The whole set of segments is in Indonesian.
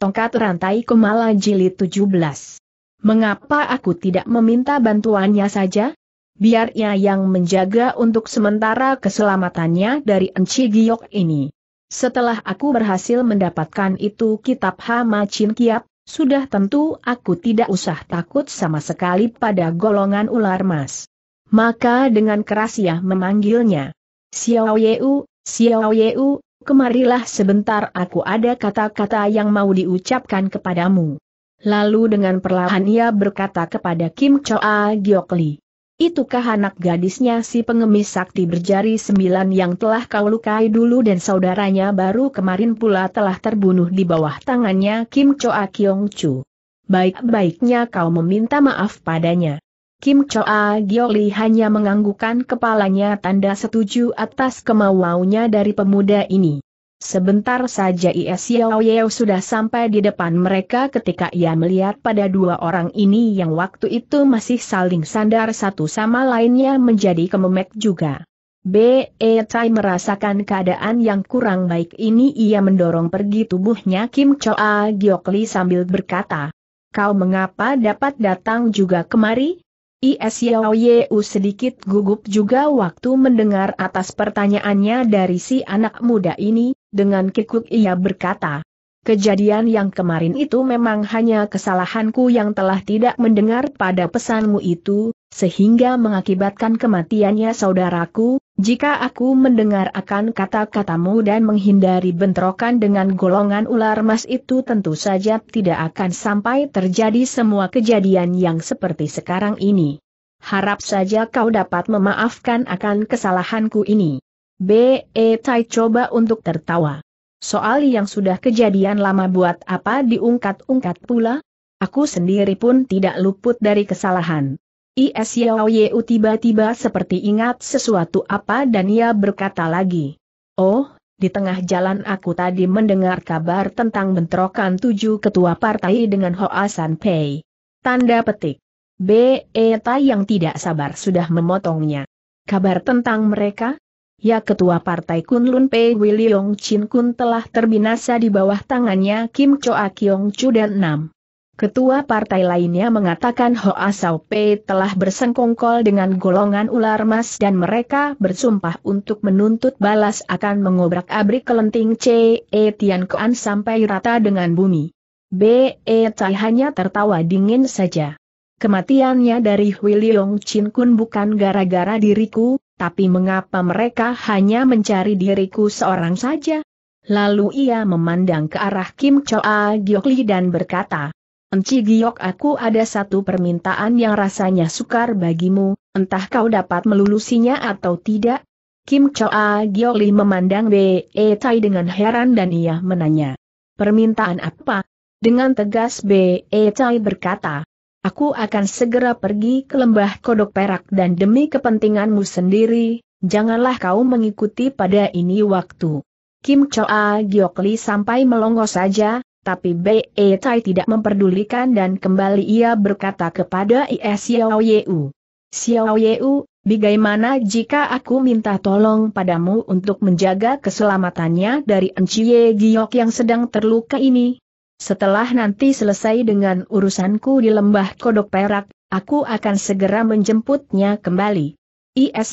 Tongkat Rantai Kumala Jilid 17. Mengapa aku tidak meminta bantuannya saja? Biar ia yang menjaga untuk sementara keselamatannya dari Enci Giyok ini. Setelah aku berhasil mendapatkan itu kitab Hama Chin Kiap, sudah tentu aku tidak usah takut sama sekali pada golongan ular mas. Maka dengan keras ia memanggilnya. Xiao Yeu, Xiao Yeu, kemarilah sebentar aku ada kata-kata yang mau diucapkan kepadamu. Lalu dengan perlahan ia berkata kepada Kim Choa Giokli. Itukah anak gadisnya si pengemis sakti berjari sembilan yang telah kau lukai dulu dan saudaranya baru kemarin pula telah terbunuh di bawah tangannya Kim Choa Kyong Chu. Baik-baiknya kau meminta maaf padanya. Kim Choa Gioli hanya menganggukkan kepalanya tanda setuju atas kemauannya dari pemuda ini. Sebentar saja Is Yao Yeo sudah sampai di depan mereka ketika ia melihat pada dua orang ini yang waktu itu masih saling sandar satu sama lainnya menjadi kememek juga. B.E. Tai merasakan keadaan yang kurang baik ini ia mendorong pergi tubuhnya Kim Choa Giokli sambil berkata, Kau mengapa dapat datang juga kemari? Iya, Yeu sedikit gugup juga waktu mendengar atas pertanyaannya dari si anak muda ini, dengan kikuk ia berkata. Kejadian yang kemarin itu memang hanya kesalahanku yang telah tidak mendengar pada pesanmu itu, sehingga mengakibatkan kematiannya saudaraku, jika aku mendengar akan kata-katamu dan menghindari bentrokan dengan golongan ular mas itu tentu saja tidak akan sampai terjadi semua kejadian yang seperti sekarang ini. Harap saja kau dapat memaafkan akan kesalahanku ini. B.E. Tai coba untuk tertawa. Soal yang sudah kejadian lama buat apa diungkat-ungkat pula? Aku sendiri pun tidak luput dari kesalahan. Is Yao Yeu tiba-tiba seperti ingat sesuatu apa dan ia berkata lagi. Oh, di tengah jalan aku tadi mendengar kabar tentang bentrokan tujuh ketua partai dengan Hoa San Pei. Tanda petik. Be Eta yang tidak sabar sudah memotongnya. Kabar tentang mereka? Ya ketua partai Kunlun Pei Wiliong Chin Kun telah terbinasa di bawah tangannya Kim Choa Kyong Chu dan 6. Ketua partai lainnya mengatakan Hoa Sao Pei telah bersengkongkol dengan golongan ular mas dan mereka bersumpah untuk menuntut balas akan mengobrak-abrik kelenting C.E. Etian Tian Kuan sampai rata dengan bumi. Be Tai hanya tertawa dingin saja. Kematiannya dari Hui Leong Chin Kun bukan gara-gara diriku, tapi mengapa mereka hanya mencari diriku seorang saja? Lalu ia memandang ke arah Kim Choa Giokli dan berkata, Enci Giok aku ada satu permintaan yang rasanya sukar bagimu, entah kau dapat melulusinya atau tidak? Kim Choa Lee memandang Be Tai dengan heran dan ia menanya. Permintaan apa? Dengan tegas Be Tai berkata. Aku akan segera pergi ke lembah kodok perak dan demi kepentinganmu sendiri, janganlah kau mengikuti pada ini waktu. Kim Choa Giokli sampai melongo saja, tapi Bei Tai tidak memperdulikan dan kembali ia berkata kepada Ie Xiao Yeu. Xiao Yeu, bagaimana jika aku minta tolong padamu untuk menjaga keselamatannya dari Enciye Giok yang sedang terluka ini? Setelah nanti selesai dengan urusanku di lembah kodok perak, aku akan segera menjemputnya kembali. Is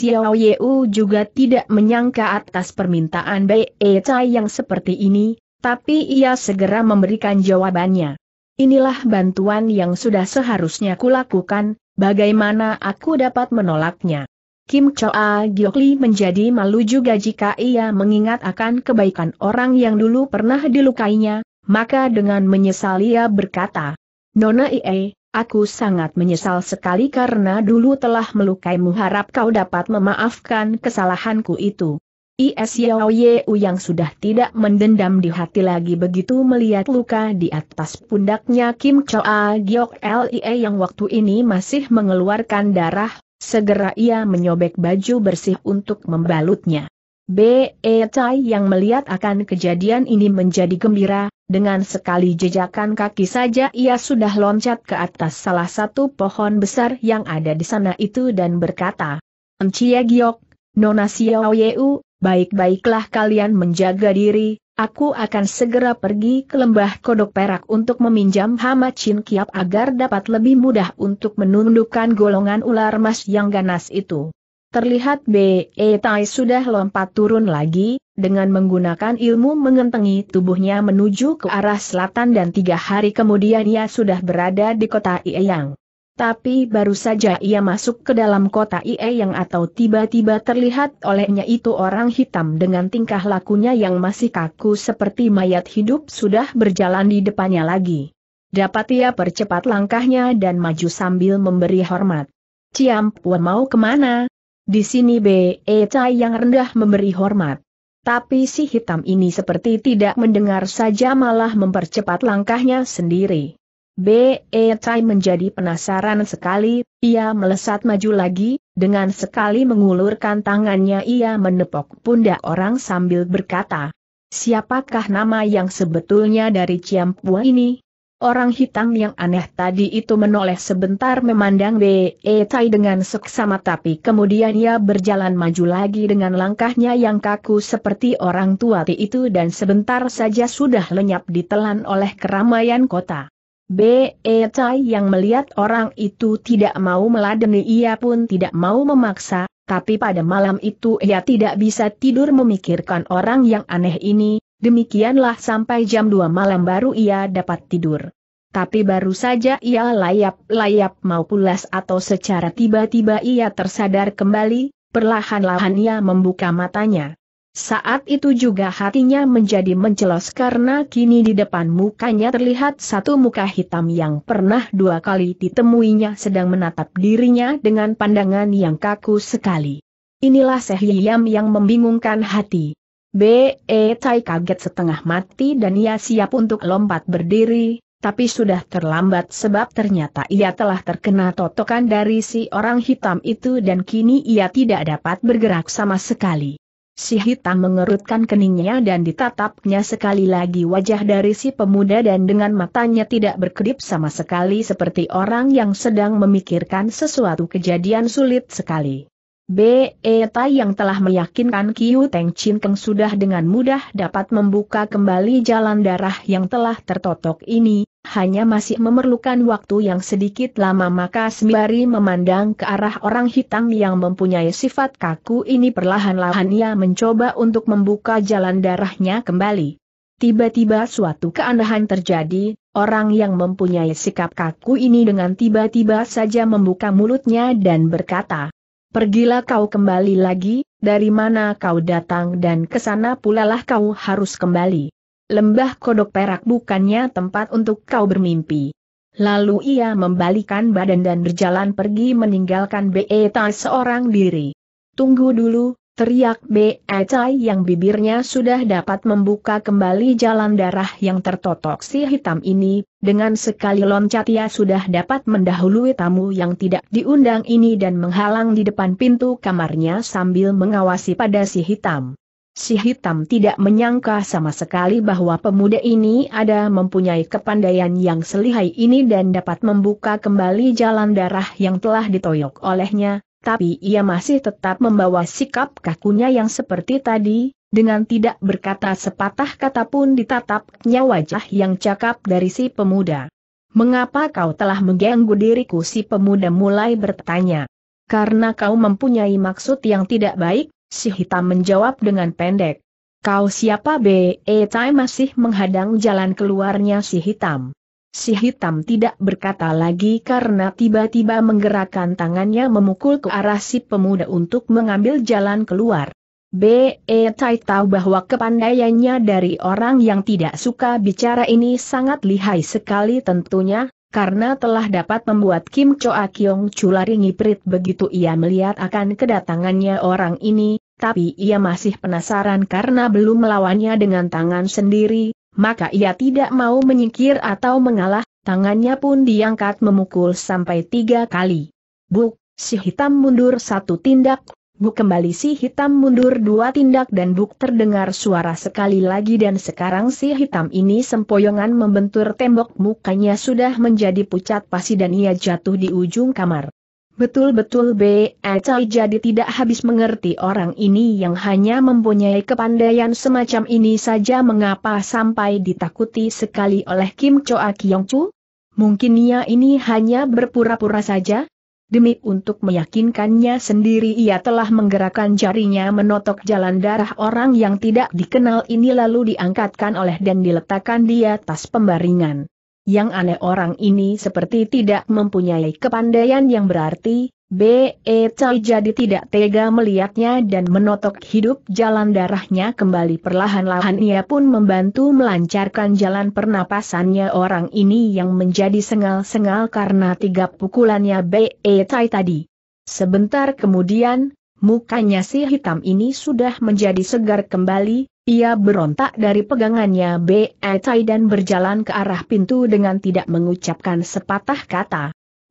juga tidak menyangka atas permintaan Bei Tai yang seperti ini, tapi ia segera memberikan jawabannya. Inilah bantuan yang sudah seharusnya kulakukan, bagaimana aku dapat menolaknya? Kim Choa Giokli menjadi malu juga jika ia mengingat akan kebaikan orang yang dulu pernah dilukainya, maka dengan menyesal ia berkata, Nona Ie, aku sangat menyesal sekali karena dulu telah melukaimu harap kau dapat memaafkan kesalahanku itu. Is Yao yang sudah tidak mendendam di hati lagi begitu melihat luka di atas pundaknya Kim Choa Giok Lie yang waktu ini masih mengeluarkan darah, segera ia menyobek baju bersih untuk membalutnya. B.E. Tai yang melihat akan kejadian ini menjadi gembira, dengan sekali jejakan kaki saja ia sudah loncat ke atas salah satu pohon besar yang ada di sana itu dan berkata, Encia Giok, Nona Xiao Yeu, baik-baiklah kalian menjaga diri, aku akan segera pergi ke lembah kodok perak untuk meminjam hama Chin kiap agar dapat lebih mudah untuk menundukkan golongan ular mas yang ganas itu. Terlihat B.E. Tai sudah lompat turun lagi, dengan menggunakan ilmu mengentengi tubuhnya menuju ke arah selatan dan tiga hari kemudian ia sudah berada di kota Ieyang. Tapi baru saja ia masuk ke dalam kota Ie yang atau tiba-tiba terlihat olehnya itu orang hitam dengan tingkah lakunya yang masih kaku seperti mayat hidup sudah berjalan di depannya lagi. Dapat ia percepat langkahnya dan maju sambil memberi hormat. Ciampua mau kemana? Di sini B.E. Cai yang rendah memberi hormat. Tapi si hitam ini seperti tidak mendengar saja malah mempercepat langkahnya sendiri. B. E. Tai menjadi penasaran sekali, ia melesat maju lagi, dengan sekali mengulurkan tangannya ia menepok pundak orang sambil berkata, Siapakah nama yang sebetulnya dari Ciampua ini? Orang hitam yang aneh tadi itu menoleh sebentar memandang B. E. Tai dengan seksama tapi kemudian ia berjalan maju lagi dengan langkahnya yang kaku seperti orang tua itu dan sebentar saja sudah lenyap ditelan oleh keramaian kota. B.E. Cai yang melihat orang itu tidak mau meladeni ia pun tidak mau memaksa, tapi pada malam itu ia tidak bisa tidur memikirkan orang yang aneh ini, demikianlah sampai jam 2 malam baru ia dapat tidur. Tapi baru saja ia layap-layap mau pulas atau secara tiba-tiba ia tersadar kembali, perlahan-lahan ia membuka matanya. Saat itu juga hatinya menjadi mencelos karena kini di depan mukanya terlihat satu muka hitam yang pernah dua kali ditemuinya sedang menatap dirinya dengan pandangan yang kaku sekali. Inilah sehiyam yang membingungkan hati. B.E. Tai kaget setengah mati dan ia siap untuk lompat berdiri, tapi sudah terlambat sebab ternyata ia telah terkena totokan dari si orang hitam itu dan kini ia tidak dapat bergerak sama sekali. Si hitam mengerutkan keningnya dan ditatapnya sekali lagi wajah dari si pemuda dan dengan matanya tidak berkedip sama sekali seperti orang yang sedang memikirkan sesuatu kejadian sulit sekali. Beeta Tai yang telah meyakinkan Kiu Teng Chin Keng sudah dengan mudah dapat membuka kembali jalan darah yang telah tertotok ini, hanya masih memerlukan waktu yang sedikit lama maka sembari memandang ke arah orang hitam yang mempunyai sifat kaku ini perlahan-lahan ia mencoba untuk membuka jalan darahnya kembali. Tiba-tiba suatu keanehan terjadi, orang yang mempunyai sikap kaku ini dengan tiba-tiba saja membuka mulutnya dan berkata, Pergilah kau kembali lagi, dari mana kau datang dan ke sana pulalah kau harus kembali lembah kodok perak bukannya tempat untuk kau bermimpi. Lalu ia membalikan badan dan berjalan pergi meninggalkan Beetai seorang diri. Tunggu dulu, teriak Beetai yang bibirnya sudah dapat membuka kembali jalan darah yang tertotok si hitam ini, dengan sekali loncat ia sudah dapat mendahului tamu yang tidak diundang ini dan menghalang di depan pintu kamarnya sambil mengawasi pada si hitam. Si hitam tidak menyangka sama sekali bahwa pemuda ini ada mempunyai kepandaian yang selihai ini dan dapat membuka kembali jalan darah yang telah ditoyok olehnya, tapi ia masih tetap membawa sikap kakunya yang seperti tadi, dengan tidak berkata sepatah kata pun ditatapnya wajah yang cakap dari si pemuda. Mengapa kau telah mengganggu diriku si pemuda mulai bertanya? Karena kau mempunyai maksud yang tidak baik, Si hitam menjawab dengan pendek. Kau siapa B.E. Tai eh, masih menghadang jalan keluarnya si hitam. Si hitam tidak berkata lagi karena tiba-tiba menggerakkan tangannya memukul ke arah si pemuda untuk mengambil jalan keluar. B.E. Tai eh, tahu bahwa kepandaiannya dari orang yang tidak suka bicara ini sangat lihai sekali tentunya, karena telah dapat membuat Kim Choa Kyong lari ngiprit begitu ia melihat akan kedatangannya orang ini, tapi ia masih penasaran karena belum melawannya dengan tangan sendiri, maka ia tidak mau menyingkir atau mengalah, tangannya pun diangkat memukul sampai tiga kali. Buk, si hitam mundur satu tindak, Buk kembali si hitam mundur dua tindak dan Buk terdengar suara sekali lagi dan sekarang si hitam ini sempoyongan membentur tembok mukanya sudah menjadi pucat pasi dan ia jatuh di ujung kamar. Betul-betul B. Acai jadi tidak habis mengerti orang ini yang hanya mempunyai kepandaian semacam ini saja mengapa sampai ditakuti sekali oleh Kim Choa Kyong Chu? Mungkin ia ini hanya berpura-pura saja? Demi untuk meyakinkannya sendiri ia telah menggerakkan jarinya menotok jalan darah orang yang tidak dikenal ini lalu diangkatkan oleh dan diletakkan di atas pembaringan. Yang aneh orang ini seperti tidak mempunyai kepandaian yang berarti, B.E. Chai jadi tidak tega melihatnya dan menotok hidup jalan darahnya kembali perlahan-lahan ia pun membantu melancarkan jalan pernapasannya orang ini yang menjadi sengal-sengal karena tiga pukulannya B.E. Chai tadi. Sebentar kemudian, mukanya si hitam ini sudah menjadi segar kembali, ia berontak dari pegangannya B.E. Chai dan berjalan ke arah pintu dengan tidak mengucapkan sepatah kata.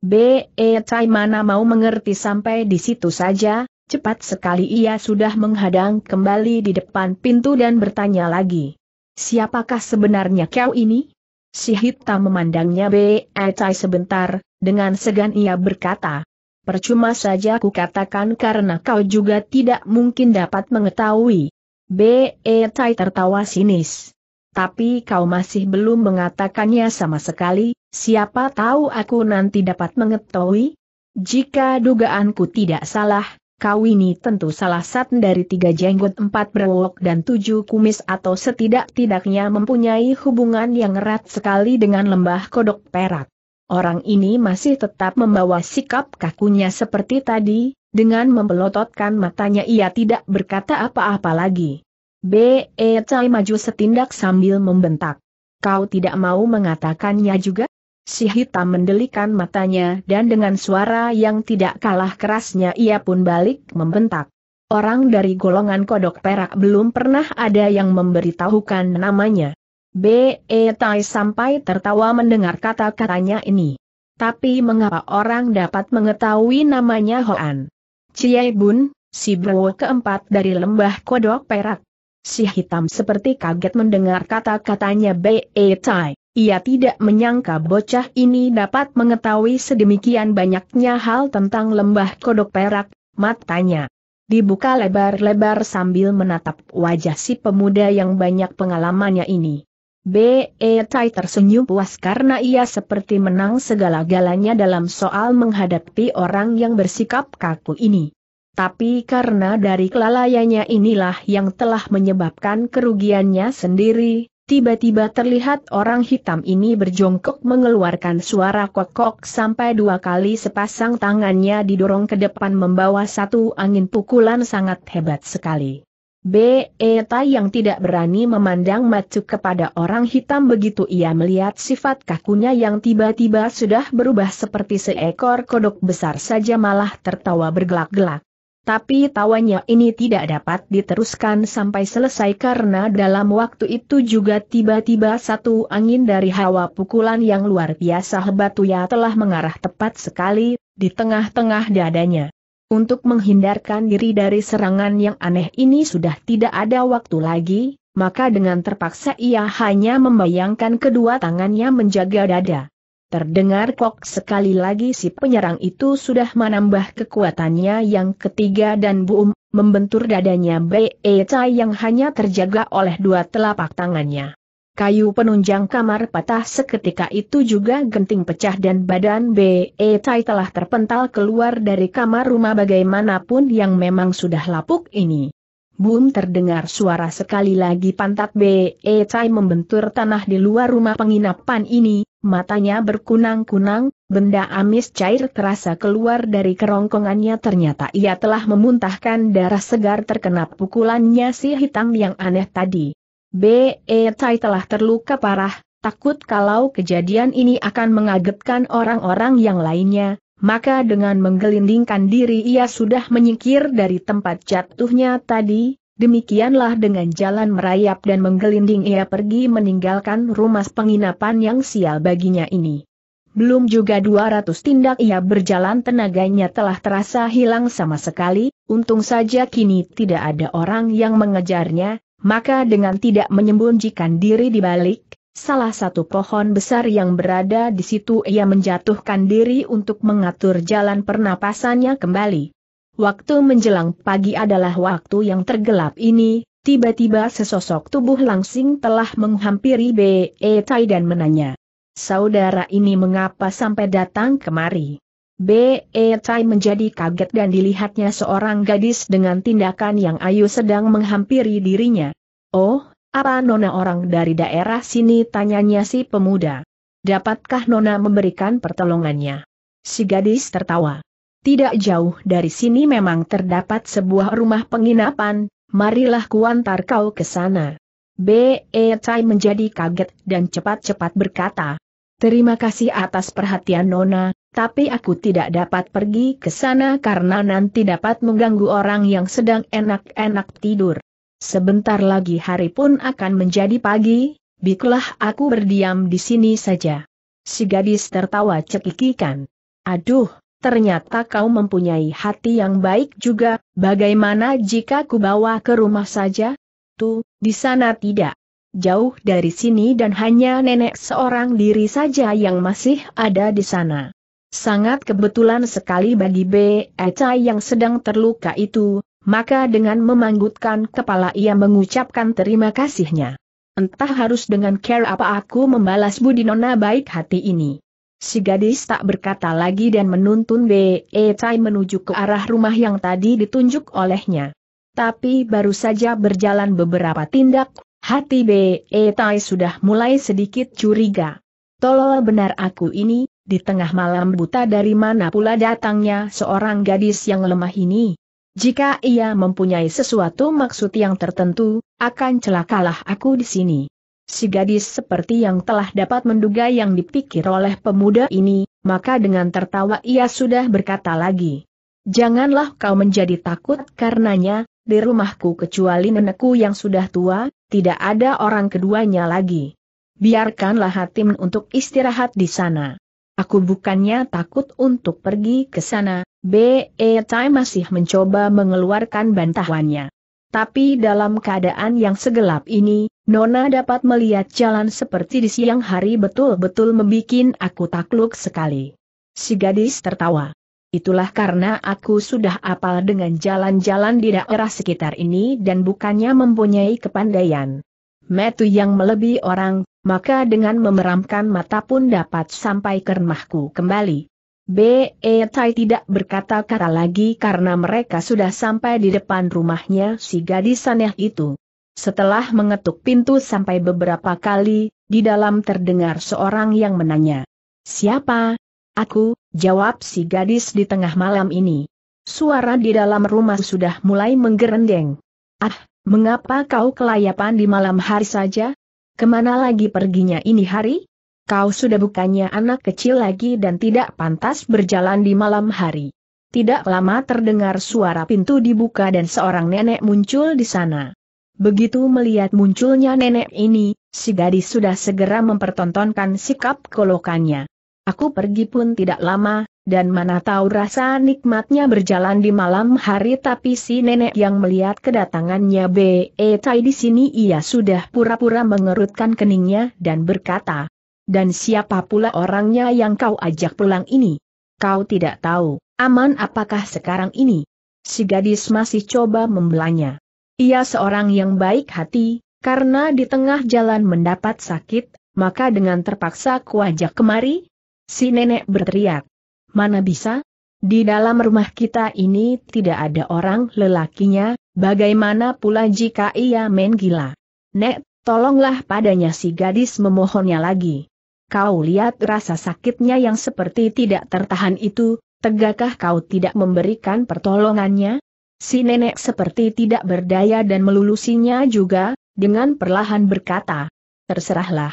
B. E. Tai mana mau mengerti sampai di situ saja, cepat sekali ia sudah menghadang kembali di depan pintu dan bertanya lagi. Siapakah sebenarnya kau ini? Si hitam memandangnya B. E. Tai sebentar, dengan segan ia berkata. Percuma saja ku katakan karena kau juga tidak mungkin dapat mengetahui. B. E. Tai tertawa sinis tapi kau masih belum mengatakannya sama sekali, siapa tahu aku nanti dapat mengetahui? Jika dugaanku tidak salah, kau ini tentu salah satu dari tiga jenggot empat berwok dan tujuh kumis atau setidak-tidaknya mempunyai hubungan yang erat sekali dengan lembah kodok perak. Orang ini masih tetap membawa sikap kakunya seperti tadi, dengan membelototkan matanya ia tidak berkata apa-apa lagi. B.E. Cai maju setindak sambil membentak. Kau tidak mau mengatakannya juga? Si hitam mendelikan matanya dan dengan suara yang tidak kalah kerasnya ia pun balik membentak. Orang dari golongan kodok perak belum pernah ada yang memberitahukan namanya. B.E. Tai sampai tertawa mendengar kata-katanya ini. Tapi mengapa orang dapat mengetahui namanya Hoan? Cie Bun, si bro keempat dari lembah kodok perak, Si hitam seperti kaget mendengar kata-katanya B.E. Tai. Ia tidak menyangka bocah ini dapat mengetahui sedemikian banyaknya hal tentang lembah kodok perak, matanya. Dibuka lebar-lebar sambil menatap wajah si pemuda yang banyak pengalamannya ini. Be Tai tersenyum puas karena ia seperti menang segala-galanya dalam soal menghadapi orang yang bersikap kaku ini. Tapi karena dari kelalaiannya inilah yang telah menyebabkan kerugiannya sendiri, tiba-tiba terlihat orang hitam ini berjongkok mengeluarkan suara kokok sampai dua kali sepasang tangannya didorong ke depan membawa satu angin pukulan sangat hebat sekali. Beta yang tidak berani memandang macu kepada orang hitam begitu ia melihat sifat kakunya yang tiba-tiba sudah berubah seperti seekor kodok besar saja malah tertawa bergelak-gelak. Tapi tawanya ini tidak dapat diteruskan sampai selesai karena dalam waktu itu juga tiba-tiba satu angin dari hawa pukulan yang luar biasa hebatuya telah mengarah tepat sekali, di tengah-tengah dadanya. Untuk menghindarkan diri dari serangan yang aneh ini sudah tidak ada waktu lagi, maka dengan terpaksa ia hanya membayangkan kedua tangannya menjaga dada. Terdengar kok sekali lagi si penyerang itu sudah menambah kekuatannya yang ketiga dan boom um membentur dadanya Be Chai yang hanya terjaga oleh dua telapak tangannya. Kayu penunjang kamar patah seketika itu juga genting pecah dan badan Be Chai telah terpental keluar dari kamar rumah bagaimanapun yang memang sudah lapuk ini. Boom um terdengar suara sekali lagi pantat B.E. Chai membentur tanah di luar rumah penginapan ini, matanya berkunang-kunang, benda amis cair terasa keluar dari kerongkongannya ternyata ia telah memuntahkan darah segar terkena pukulannya si hitam yang aneh tadi. B.E. Tai telah terluka parah, takut kalau kejadian ini akan mengagetkan orang-orang yang lainnya, maka dengan menggelindingkan diri ia sudah menyingkir dari tempat jatuhnya tadi, Demikianlah dengan jalan merayap dan menggelinding ia pergi meninggalkan rumah penginapan yang sial baginya ini. Belum juga 200 tindak ia berjalan tenaganya telah terasa hilang sama sekali, untung saja kini tidak ada orang yang mengejarnya, maka dengan tidak menyembunjikan diri di balik, salah satu pohon besar yang berada di situ ia menjatuhkan diri untuk mengatur jalan pernapasannya kembali. Waktu menjelang pagi adalah waktu yang tergelap ini, tiba-tiba sesosok tubuh langsing telah menghampiri B.E. Tai dan menanya. Saudara ini mengapa sampai datang kemari? B.E. Tai menjadi kaget dan dilihatnya seorang gadis dengan tindakan yang ayu sedang menghampiri dirinya. Oh, apa nona orang dari daerah sini tanyanya si pemuda. Dapatkah nona memberikan pertolongannya? Si gadis tertawa. Tidak jauh dari sini memang terdapat sebuah rumah penginapan, marilah kuantar kau ke sana. B.E. Tai menjadi kaget dan cepat-cepat berkata, Terima kasih atas perhatian Nona, tapi aku tidak dapat pergi ke sana karena nanti dapat mengganggu orang yang sedang enak-enak tidur. Sebentar lagi hari pun akan menjadi pagi, biklah aku berdiam di sini saja. Si gadis tertawa cekikikan. Aduh, ternyata kau mempunyai hati yang baik juga, bagaimana jika kubawa ke rumah saja? Tuh, di sana tidak. Jauh dari sini dan hanya nenek seorang diri saja yang masih ada di sana. Sangat kebetulan sekali bagi B. Eca yang sedang terluka itu, maka dengan memanggutkan kepala ia mengucapkan terima kasihnya. Entah harus dengan care apa aku membalas budi nona baik hati ini. Si gadis tak berkata lagi dan menuntun B.E. Tai menuju ke arah rumah yang tadi ditunjuk olehnya. Tapi baru saja berjalan beberapa tindak, hati B.E. Tai sudah mulai sedikit curiga. Tolol benar aku ini, di tengah malam buta dari mana pula datangnya seorang gadis yang lemah ini. Jika ia mempunyai sesuatu maksud yang tertentu, akan celakalah aku di sini si gadis seperti yang telah dapat menduga yang dipikir oleh pemuda ini, maka dengan tertawa ia sudah berkata lagi. Janganlah kau menjadi takut karenanya, di rumahku kecuali nenekku yang sudah tua, tidak ada orang keduanya lagi. Biarkanlah hatim untuk istirahat di sana. Aku bukannya takut untuk pergi ke sana, B.E. Tai masih mencoba mengeluarkan bantahannya. Tapi dalam keadaan yang segelap ini, Nona dapat melihat jalan seperti di siang hari betul-betul membuat aku takluk sekali. Si gadis tertawa. Itulah karena aku sudah apal dengan jalan-jalan di daerah sekitar ini dan bukannya mempunyai kepandaian. Metu yang melebihi orang, maka dengan memeramkan mata pun dapat sampai ke rumahku kembali. Be Tai tidak berkata-kata lagi karena mereka sudah sampai di depan rumahnya si gadis aneh itu. Setelah mengetuk pintu sampai beberapa kali, di dalam terdengar seorang yang menanya. Siapa? Aku, jawab si gadis di tengah malam ini. Suara di dalam rumah sudah mulai menggerendeng. Ah, mengapa kau kelayapan di malam hari saja? Kemana lagi perginya ini hari? Kau sudah bukannya anak kecil lagi dan tidak pantas berjalan di malam hari. Tidak lama terdengar suara pintu dibuka dan seorang nenek muncul di sana. Begitu melihat munculnya nenek ini, si gadis sudah segera mempertontonkan sikap kolokannya. Aku pergi pun tidak lama, dan mana tahu rasa nikmatnya berjalan di malam hari tapi si nenek yang melihat kedatangannya B.E. Tai di sini ia sudah pura-pura mengerutkan keningnya dan berkata, dan siapa pula orangnya yang kau ajak pulang ini? Kau tidak tahu, aman apakah sekarang ini? Si gadis masih coba membelanya. Ia seorang yang baik hati, karena di tengah jalan mendapat sakit, maka dengan terpaksa kuajak kemari? Si nenek berteriak. Mana bisa? Di dalam rumah kita ini tidak ada orang lelakinya, bagaimana pula jika ia main gila? Nek, tolonglah padanya si gadis memohonnya lagi. Kau lihat rasa sakitnya yang seperti tidak tertahan itu, tegakkah kau tidak memberikan pertolongannya? Si nenek seperti tidak berdaya dan melulusinya juga, dengan perlahan berkata, terserahlah.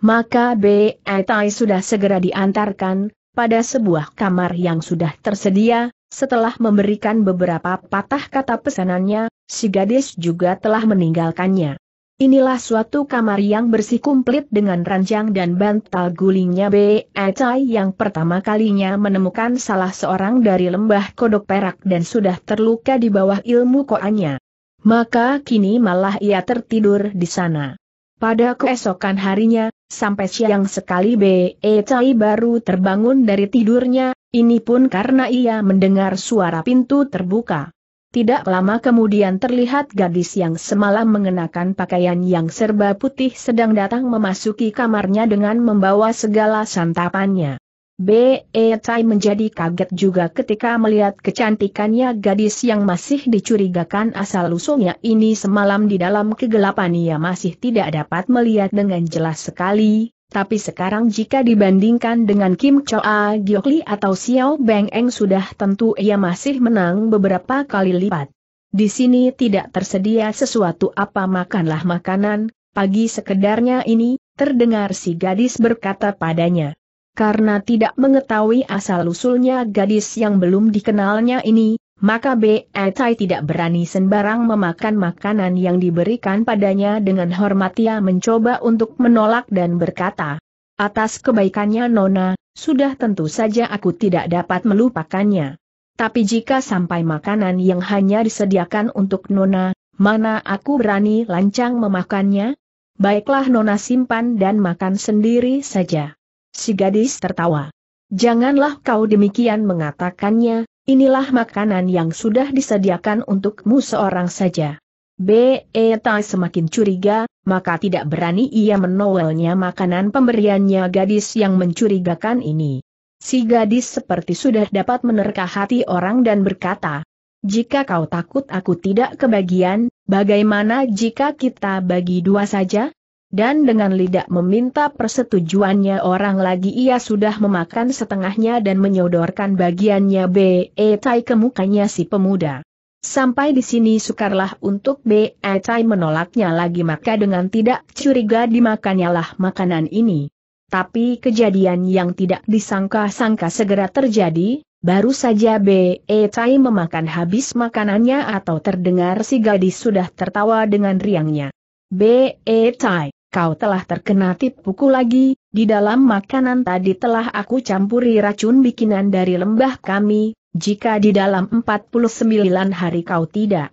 Maka B. Tai sudah segera diantarkan, pada sebuah kamar yang sudah tersedia, setelah memberikan beberapa patah kata pesanannya, si gadis juga telah meninggalkannya. Inilah suatu kamar yang bersih kumplit dengan ranjang dan bantal gulingnya B. E. Cai yang pertama kalinya menemukan salah seorang dari lembah kodok perak dan sudah terluka di bawah ilmu koannya. Maka kini malah ia tertidur di sana. Pada keesokan harinya, sampai siang sekali B. E. Cai baru terbangun dari tidurnya, ini pun karena ia mendengar suara pintu terbuka. Tidak lama kemudian terlihat gadis yang semalam mengenakan pakaian yang serba putih sedang datang memasuki kamarnya dengan membawa segala santapannya. B.E. Tai menjadi kaget juga ketika melihat kecantikannya gadis yang masih dicurigakan asal-usulnya ini semalam di dalam kegelapan ia masih tidak dapat melihat dengan jelas sekali, tapi sekarang jika dibandingkan dengan Kim Choa Giokli atau Xiao Beng Eng sudah tentu ia masih menang beberapa kali lipat. Di sini tidak tersedia sesuatu apa makanlah makanan, pagi sekedarnya ini, terdengar si gadis berkata padanya. Karena tidak mengetahui asal-usulnya gadis yang belum dikenalnya ini, maka Tai tidak berani sembarang memakan makanan yang diberikan padanya dengan hormat ia mencoba untuk menolak dan berkata, atas kebaikannya Nona, sudah tentu saja aku tidak dapat melupakannya. Tapi jika sampai makanan yang hanya disediakan untuk Nona, mana aku berani lancang memakannya? Baiklah Nona simpan dan makan sendiri saja. Si gadis tertawa. Janganlah kau demikian mengatakannya, Inilah makanan yang sudah disediakan untukmu seorang saja. B. E. Tai semakin curiga, maka tidak berani ia menowelnya makanan pemberiannya gadis yang mencurigakan ini. Si gadis seperti sudah dapat menerka hati orang dan berkata, jika kau takut aku tidak kebagian, bagaimana jika kita bagi dua saja? dan dengan lidah meminta persetujuannya orang lagi ia sudah memakan setengahnya dan menyodorkan bagiannya B.E. Tai e ke mukanya si pemuda. Sampai di sini sukarlah untuk B.E. Tai e menolaknya lagi maka dengan tidak curiga dimakannyalah makanan ini. Tapi kejadian yang tidak disangka-sangka segera terjadi, baru saja B.E. Tai e memakan habis makanannya atau terdengar si gadis sudah tertawa dengan riangnya. B.E. Tai kau telah terkena tipuku lagi, di dalam makanan tadi telah aku campuri racun bikinan dari lembah kami, jika di dalam 49 hari kau tidak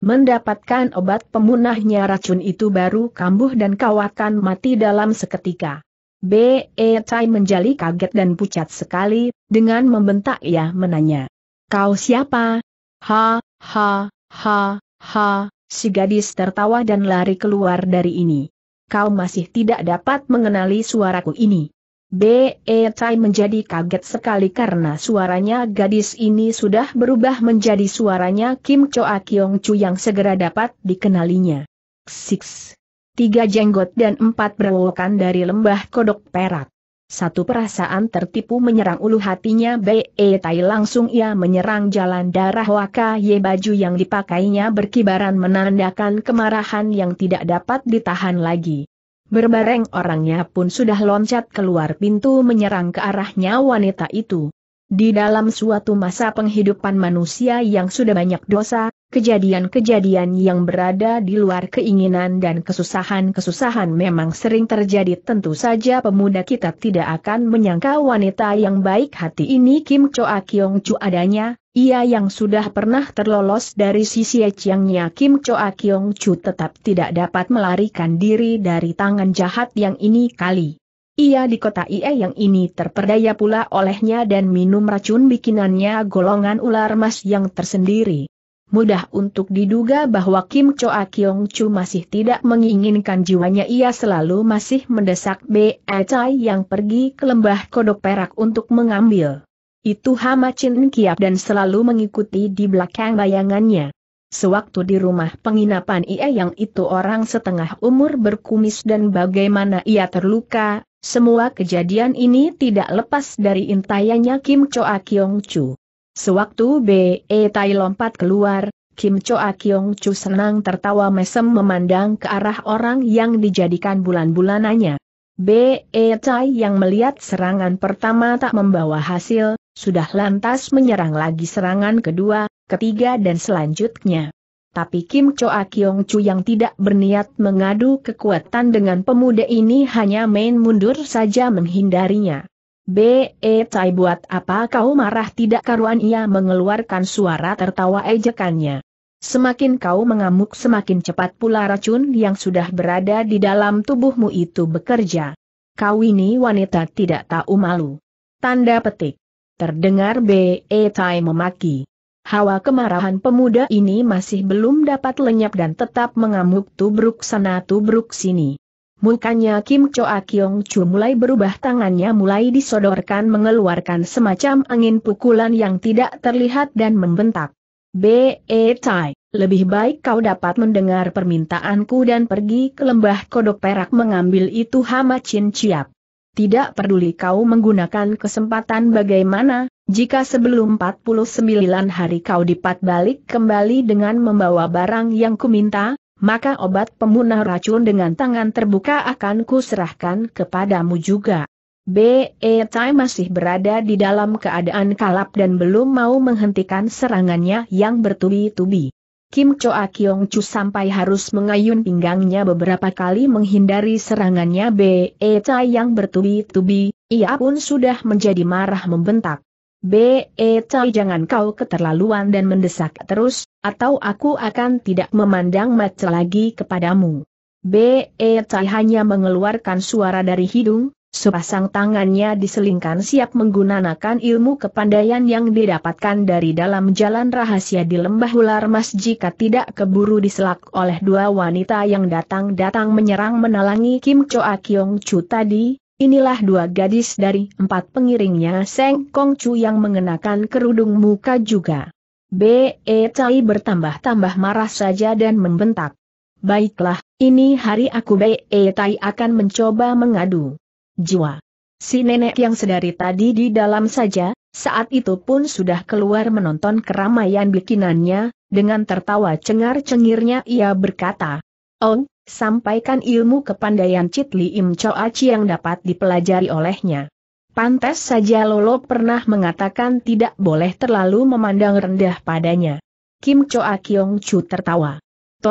mendapatkan obat pemunahnya racun itu baru kambuh dan kau akan mati dalam seketika. B.E. Tai menjadi kaget dan pucat sekali, dengan membentak ia menanya. Kau siapa? Ha, ha, ha, ha, si gadis tertawa dan lari keluar dari ini kau masih tidak dapat mengenali suaraku ini. B.E. Tai menjadi kaget sekali karena suaranya gadis ini sudah berubah menjadi suaranya Kim Choa Kyong Chu yang segera dapat dikenalinya. Six. Tiga jenggot dan empat berwokan dari lembah kodok perak. Satu perasaan tertipu menyerang ulu hatinya Be e Tai langsung ia menyerang jalan darah Waka Ye baju yang dipakainya berkibaran menandakan kemarahan yang tidak dapat ditahan lagi. Berbareng orangnya pun sudah loncat keluar pintu menyerang ke arahnya wanita itu. Di dalam suatu masa penghidupan manusia yang sudah banyak dosa, kejadian-kejadian yang berada di luar keinginan dan kesusahan-kesusahan memang sering terjadi tentu saja pemuda kita tidak akan menyangka wanita yang baik hati ini Kim Choa ah Kyong Chu adanya, ia yang sudah pernah terlolos dari sisi Chiangnya Kim Choa ah Kyong Chu tetap tidak dapat melarikan diri dari tangan jahat yang ini kali. Ia di kota Ie yang ini terperdaya pula olehnya dan minum racun bikinannya golongan ular mas yang tersendiri. Mudah untuk diduga bahwa Kim Choa Kyong Chu masih tidak menginginkan jiwanya ia selalu masih mendesak Be Chai yang pergi ke lembah kodok perak untuk mengambil. Itu Hama Chin Kiap dan selalu mengikuti di belakang bayangannya. Sewaktu di rumah penginapan ia yang itu orang setengah umur berkumis dan bagaimana ia terluka, semua kejadian ini tidak lepas dari intayanya Kim Choa Kyong Chu. Sewaktu B.E. Tai lompat keluar, Kim Choa Kyong Chu senang tertawa mesem memandang ke arah orang yang dijadikan bulan-bulanannya. B.E. Tai yang melihat serangan pertama tak membawa hasil, sudah lantas menyerang lagi serangan kedua, ketiga dan selanjutnya. Tapi Kim Choa Kyong Chu yang tidak berniat mengadu kekuatan dengan pemuda ini hanya main mundur saja menghindarinya. Be Tai buat apa kau marah tidak karuan ia mengeluarkan suara tertawa ejekannya. Semakin kau mengamuk semakin cepat pula racun yang sudah berada di dalam tubuhmu itu bekerja. Kau ini wanita tidak tahu malu. Tanda petik. Terdengar Be Tai memaki. Hawa kemarahan pemuda ini masih belum dapat lenyap dan tetap mengamuk tubruk sana tubruk sini. Mukanya Kim Choa Kyong Chu mulai berubah tangannya mulai disodorkan mengeluarkan semacam angin pukulan yang tidak terlihat dan membentak. B.E. Tai, lebih baik kau dapat mendengar permintaanku dan pergi ke lembah kodok perak mengambil itu hama chin ciap. Tidak peduli kau menggunakan kesempatan bagaimana, jika sebelum 49 hari kau dipat balik kembali dengan membawa barang yang kuminta, maka obat pemunah racun dengan tangan terbuka akan kuserahkan kepadamu juga. BE Tai masih berada di dalam keadaan kalap dan belum mau menghentikan serangannya yang bertubi-tubi. Kim Choa Kyong Chu sampai harus mengayun pinggangnya beberapa kali menghindari serangannya BE Tai yang bertubi-tubi, ia pun sudah menjadi marah membentak. B. E. jangan kau keterlaluan dan mendesak terus, atau aku akan tidak memandang mata lagi kepadamu. B. E. hanya mengeluarkan suara dari hidung, sepasang tangannya diselingkan siap menggunakan ilmu kepandaian yang didapatkan dari dalam jalan rahasia di lembah ular mas jika tidak keburu diselak oleh dua wanita yang datang-datang menyerang menalangi Kim Choa Kyong Chu tadi, Inilah dua gadis dari empat pengiringnya Seng Kong Chu yang mengenakan kerudung muka juga. B.E. Cai bertambah-tambah marah saja dan membentak. Baiklah, ini hari aku B.E. Tai akan mencoba mengadu. Jiwa. Si nenek yang sedari tadi di dalam saja, saat itu pun sudah keluar menonton keramaian bikinannya, dengan tertawa cengar-cengirnya ia berkata, Oh, sampaikan ilmu kepandaian Citli Im Aci yang dapat dipelajari olehnya. Pantas saja Lolo pernah mengatakan tidak boleh terlalu memandang rendah padanya. Kim Choa Kyong Chu tertawa.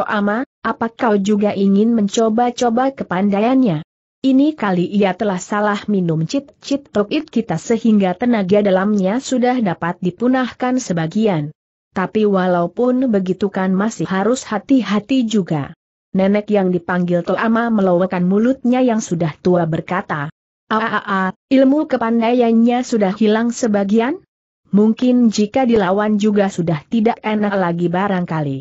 ama, apa kau juga ingin mencoba-coba kepandaiannya? Ini kali ia telah salah minum cit-cit tokit kita sehingga tenaga dalamnya sudah dapat dipunahkan sebagian. Tapi walaupun begitu kan masih harus hati-hati juga nenek yang dipanggil Toama melowakan mulutnya yang sudah tua berkata, Aaaa, ah, ah, ah, ilmu kepandaiannya sudah hilang sebagian? Mungkin jika dilawan juga sudah tidak enak lagi barangkali.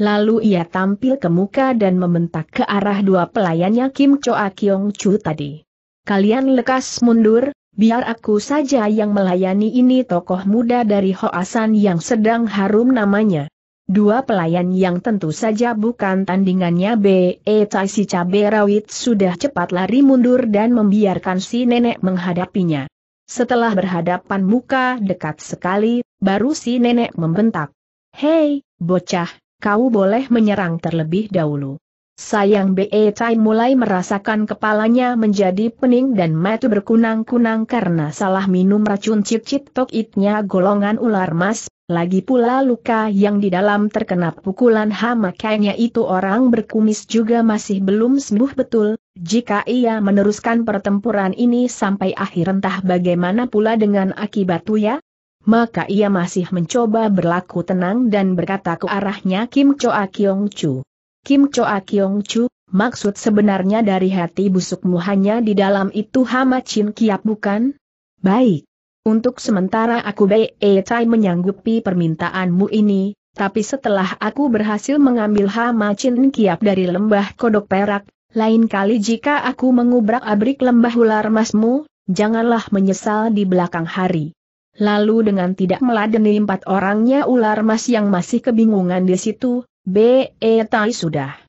Lalu ia tampil ke muka dan membentak ke arah dua pelayannya Kim Choa Kyong Chu tadi. Kalian lekas mundur, biar aku saja yang melayani ini tokoh muda dari Hoasan yang sedang harum namanya. Dua pelayan yang tentu saja bukan tandingannya B.E. Tai si cabai rawit sudah cepat lari mundur dan membiarkan si nenek menghadapinya. Setelah berhadapan muka dekat sekali, baru si nenek membentak. Hei, bocah, kau boleh menyerang terlebih dahulu. Sayang B.E. Tai mulai merasakan kepalanya menjadi pening dan mata berkunang-kunang karena salah minum racun cip-cip tokitnya golongan ular mas, lagi pula luka yang di dalam terkena pukulan hama kayaknya itu orang berkumis juga masih belum sembuh betul, jika ia meneruskan pertempuran ini sampai akhir entah bagaimana pula dengan akibat Tuya? Maka ia masih mencoba berlaku tenang dan berkata ke arahnya Kim Choa Kyong Chu. Kim Choa Kyong Chu, maksud sebenarnya dari hati busukmu hanya di dalam itu Hama Chin Kiap bukan? Baik. Untuk sementara aku Bae Chai menyanggupi permintaanmu ini, tapi setelah aku berhasil mengambil Hama Chin Kiap dari lembah kodok perak, lain kali jika aku mengubrak-abrik lembah ular masmu, janganlah menyesal di belakang hari. Lalu dengan tidak meladeni empat orangnya ular mas yang masih kebingungan di situ, Be Tai sudah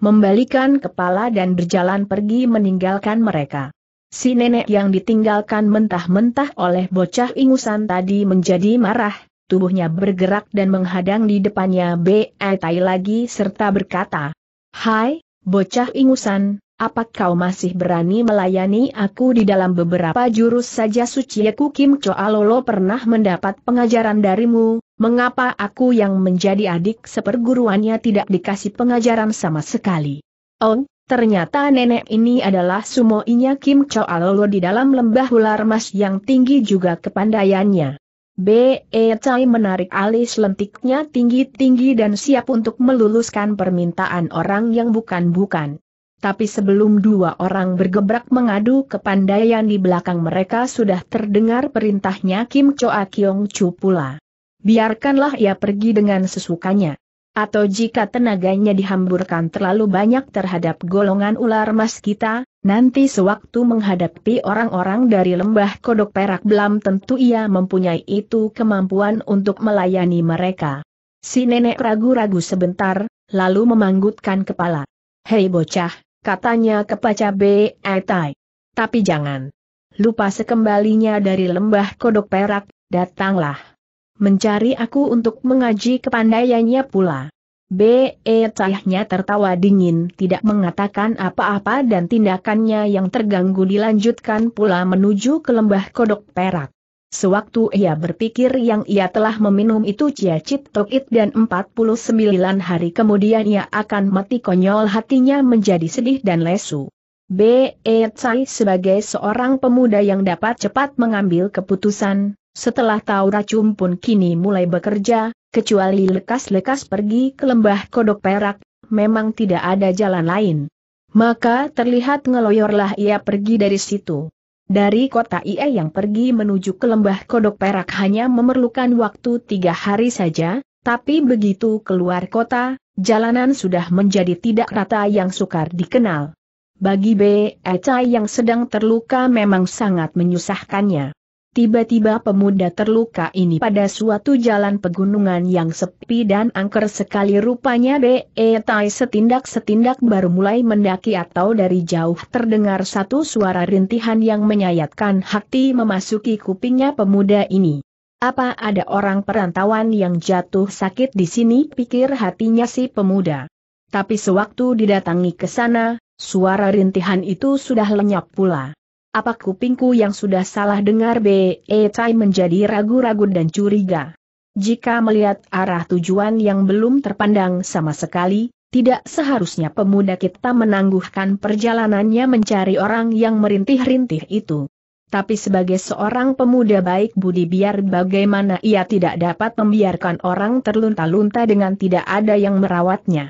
membalikan kepala dan berjalan pergi meninggalkan mereka. Si nenek yang ditinggalkan mentah-mentah oleh bocah ingusan tadi menjadi marah, tubuhnya bergerak dan menghadang di depannya B.E. Tai lagi serta berkata, Hai, bocah ingusan, apa kau masih berani melayani aku di dalam beberapa jurus saja suci aku Kim Choalolo pernah mendapat pengajaran darimu, mengapa aku yang menjadi adik seperguruannya tidak dikasih pengajaran sama sekali? Oh, Ternyata nenek ini adalah sumo sumoinya Kim Alolo di dalam lembah ular emas yang tinggi juga kepandaiannya. B.E. Chai menarik alis lentiknya tinggi-tinggi dan siap untuk meluluskan permintaan orang yang bukan-bukan. Tapi sebelum dua orang bergebrak mengadu kepandaian di belakang mereka sudah terdengar perintahnya Kim Choa Akyong Chu pula. Biarkanlah ia pergi dengan sesukanya atau jika tenaganya dihamburkan terlalu banyak terhadap golongan ular mas kita, nanti sewaktu menghadapi orang-orang dari lembah kodok perak belam tentu ia mempunyai itu kemampuan untuk melayani mereka. Si nenek ragu-ragu sebentar, lalu memanggutkan kepala. Hei bocah, katanya kepaca B. Etai. Eh, Tapi jangan lupa sekembalinya dari lembah kodok perak, datanglah mencari aku untuk mengaji kepandaiannya pula. B.E. Cahnya tertawa dingin tidak mengatakan apa-apa dan tindakannya yang terganggu dilanjutkan pula menuju ke lembah kodok perak. Sewaktu ia berpikir yang ia telah meminum itu Cia Tokit dan 49 hari kemudian ia akan mati konyol hatinya menjadi sedih dan lesu. B.E. Cai sebagai seorang pemuda yang dapat cepat mengambil keputusan, setelah tahu racun pun kini mulai bekerja, kecuali lekas-lekas pergi ke lembah kodok perak, memang tidak ada jalan lain. Maka terlihat ngeloyorlah ia pergi dari situ. Dari kota ia yang pergi menuju ke lembah kodok perak hanya memerlukan waktu tiga hari saja, tapi begitu keluar kota, jalanan sudah menjadi tidak rata yang sukar dikenal. Bagi B.E.C. yang sedang terluka memang sangat menyusahkannya. Tiba-tiba pemuda terluka ini pada suatu jalan pegunungan yang sepi dan angker sekali rupanya B.E. Tai setindak-setindak baru mulai mendaki atau dari jauh terdengar satu suara rintihan yang menyayatkan hati memasuki kupingnya pemuda ini. Apa ada orang perantauan yang jatuh sakit di sini pikir hatinya si pemuda. Tapi sewaktu didatangi ke sana, suara rintihan itu sudah lenyap pula. Apa kupingku yang sudah salah dengar B.E. Tai e menjadi ragu-ragu dan curiga. Jika melihat arah tujuan yang belum terpandang sama sekali, tidak seharusnya pemuda kita menangguhkan perjalanannya mencari orang yang merintih-rintih itu. Tapi sebagai seorang pemuda baik budi biar bagaimana ia tidak dapat membiarkan orang terlunta-lunta dengan tidak ada yang merawatnya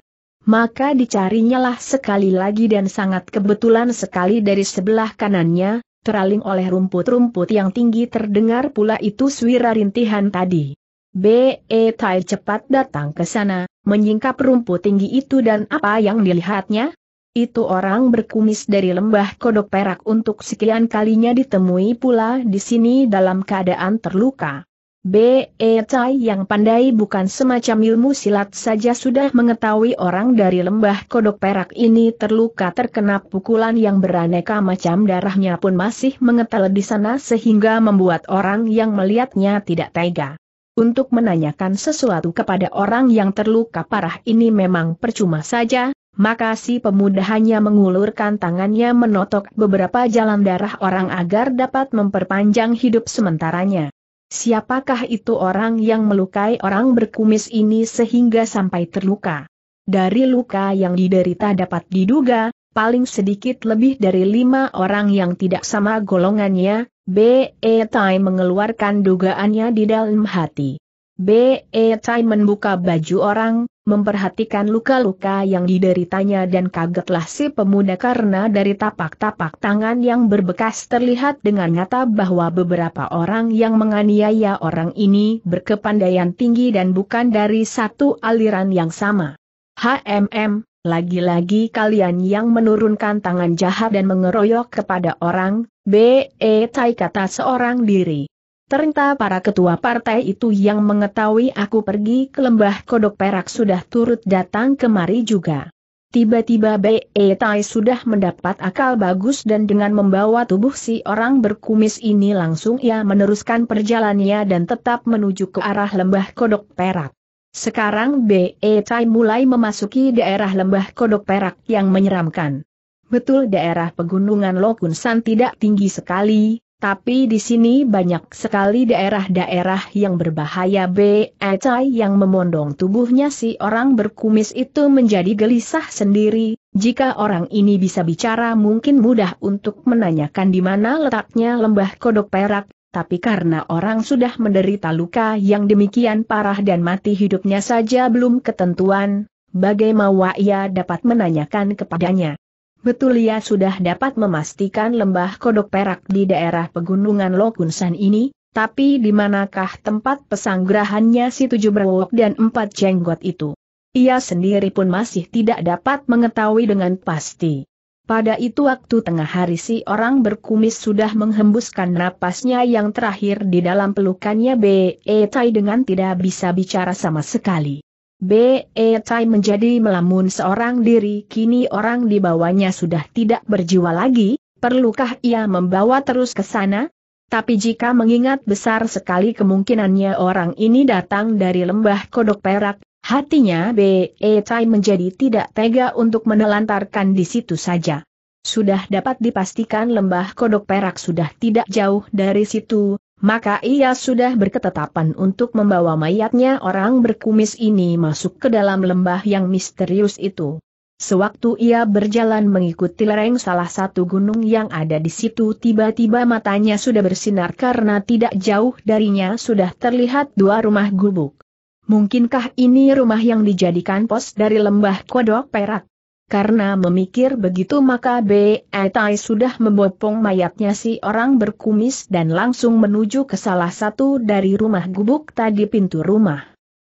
maka dicarinyalah sekali lagi dan sangat kebetulan sekali dari sebelah kanannya, teraling oleh rumput-rumput yang tinggi terdengar pula itu suara rintihan tadi. B.E. Tai cepat datang ke sana, menyingkap rumput tinggi itu dan apa yang dilihatnya? Itu orang berkumis dari lembah kodok perak untuk sekian kalinya ditemui pula di sini dalam keadaan terluka. B. E. Tai yang pandai bukan semacam ilmu silat saja sudah mengetahui orang dari lembah kodok perak ini terluka terkena pukulan yang beraneka macam darahnya pun masih mengetel di sana sehingga membuat orang yang melihatnya tidak tega. Untuk menanyakan sesuatu kepada orang yang terluka parah ini memang percuma saja, maka si pemuda hanya mengulurkan tangannya menotok beberapa jalan darah orang agar dapat memperpanjang hidup sementaranya. Siapakah itu orang yang melukai orang berkumis ini sehingga sampai terluka? Dari luka yang diderita dapat diduga, paling sedikit lebih dari lima orang yang tidak sama golongannya, B.E. Tai mengeluarkan dugaannya di dalam hati. B.E. Tai membuka baju orang, memperhatikan luka-luka yang dideritanya dan kagetlah si pemuda karena dari tapak-tapak tangan yang berbekas terlihat dengan nyata bahwa beberapa orang yang menganiaya orang ini berkepandaian tinggi dan bukan dari satu aliran yang sama. HMM, lagi-lagi kalian yang menurunkan tangan jahat dan mengeroyok kepada orang, B.E. Tai kata seorang diri. Ternyata para ketua partai itu yang mengetahui aku pergi ke lembah kodok perak sudah turut datang kemari juga. Tiba-tiba Be Tai sudah mendapat akal bagus dan dengan membawa tubuh si orang berkumis ini langsung ia meneruskan perjalannya dan tetap menuju ke arah lembah kodok perak. Sekarang Be Tai mulai memasuki daerah lembah kodok perak yang menyeramkan. Betul daerah pegunungan Lokunsan tidak tinggi sekali, tapi di sini banyak sekali daerah-daerah yang berbahaya B. Acai yang memondong tubuhnya si orang berkumis itu menjadi gelisah sendiri, jika orang ini bisa bicara mungkin mudah untuk menanyakan di mana letaknya lembah kodok perak, tapi karena orang sudah menderita luka yang demikian parah dan mati hidupnya saja belum ketentuan, bagaimana ia dapat menanyakan kepadanya. Betul ia sudah dapat memastikan lembah kodok perak di daerah pegunungan Lokunsan ini, tapi di manakah tempat pesanggrahannya si tujuh berwok dan empat jenggot itu? Ia sendiri pun masih tidak dapat mengetahui dengan pasti. Pada itu waktu tengah hari si orang berkumis sudah menghembuskan napasnya yang terakhir di dalam pelukannya B.E. Tai dengan tidak bisa bicara sama sekali. Be E. Tai menjadi melamun seorang diri kini orang di bawahnya sudah tidak berjiwa lagi, perlukah ia membawa terus ke sana? Tapi jika mengingat besar sekali kemungkinannya orang ini datang dari lembah kodok perak, hatinya Be E. Tai menjadi tidak tega untuk menelantarkan di situ saja. Sudah dapat dipastikan lembah kodok perak sudah tidak jauh dari situ, maka ia sudah berketetapan untuk membawa mayatnya orang berkumis ini masuk ke dalam lembah yang misterius itu. Sewaktu ia berjalan mengikuti lereng salah satu gunung yang ada di situ tiba-tiba matanya sudah bersinar karena tidak jauh darinya sudah terlihat dua rumah gubuk. Mungkinkah ini rumah yang dijadikan pos dari lembah kodok perak? Karena memikir begitu maka B. Etai sudah membopong mayatnya si orang berkumis dan langsung menuju ke salah satu dari rumah gubuk tadi pintu rumah.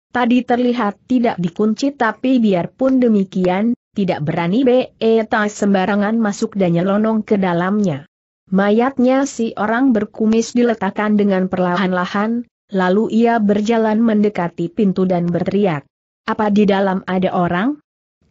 Tadi terlihat tidak dikunci tapi biarpun demikian, tidak berani B. Etai sembarangan masuk dan nyelonong ke dalamnya. Mayatnya si orang berkumis diletakkan dengan perlahan-lahan, lalu ia berjalan mendekati pintu dan berteriak. Apa di dalam ada orang?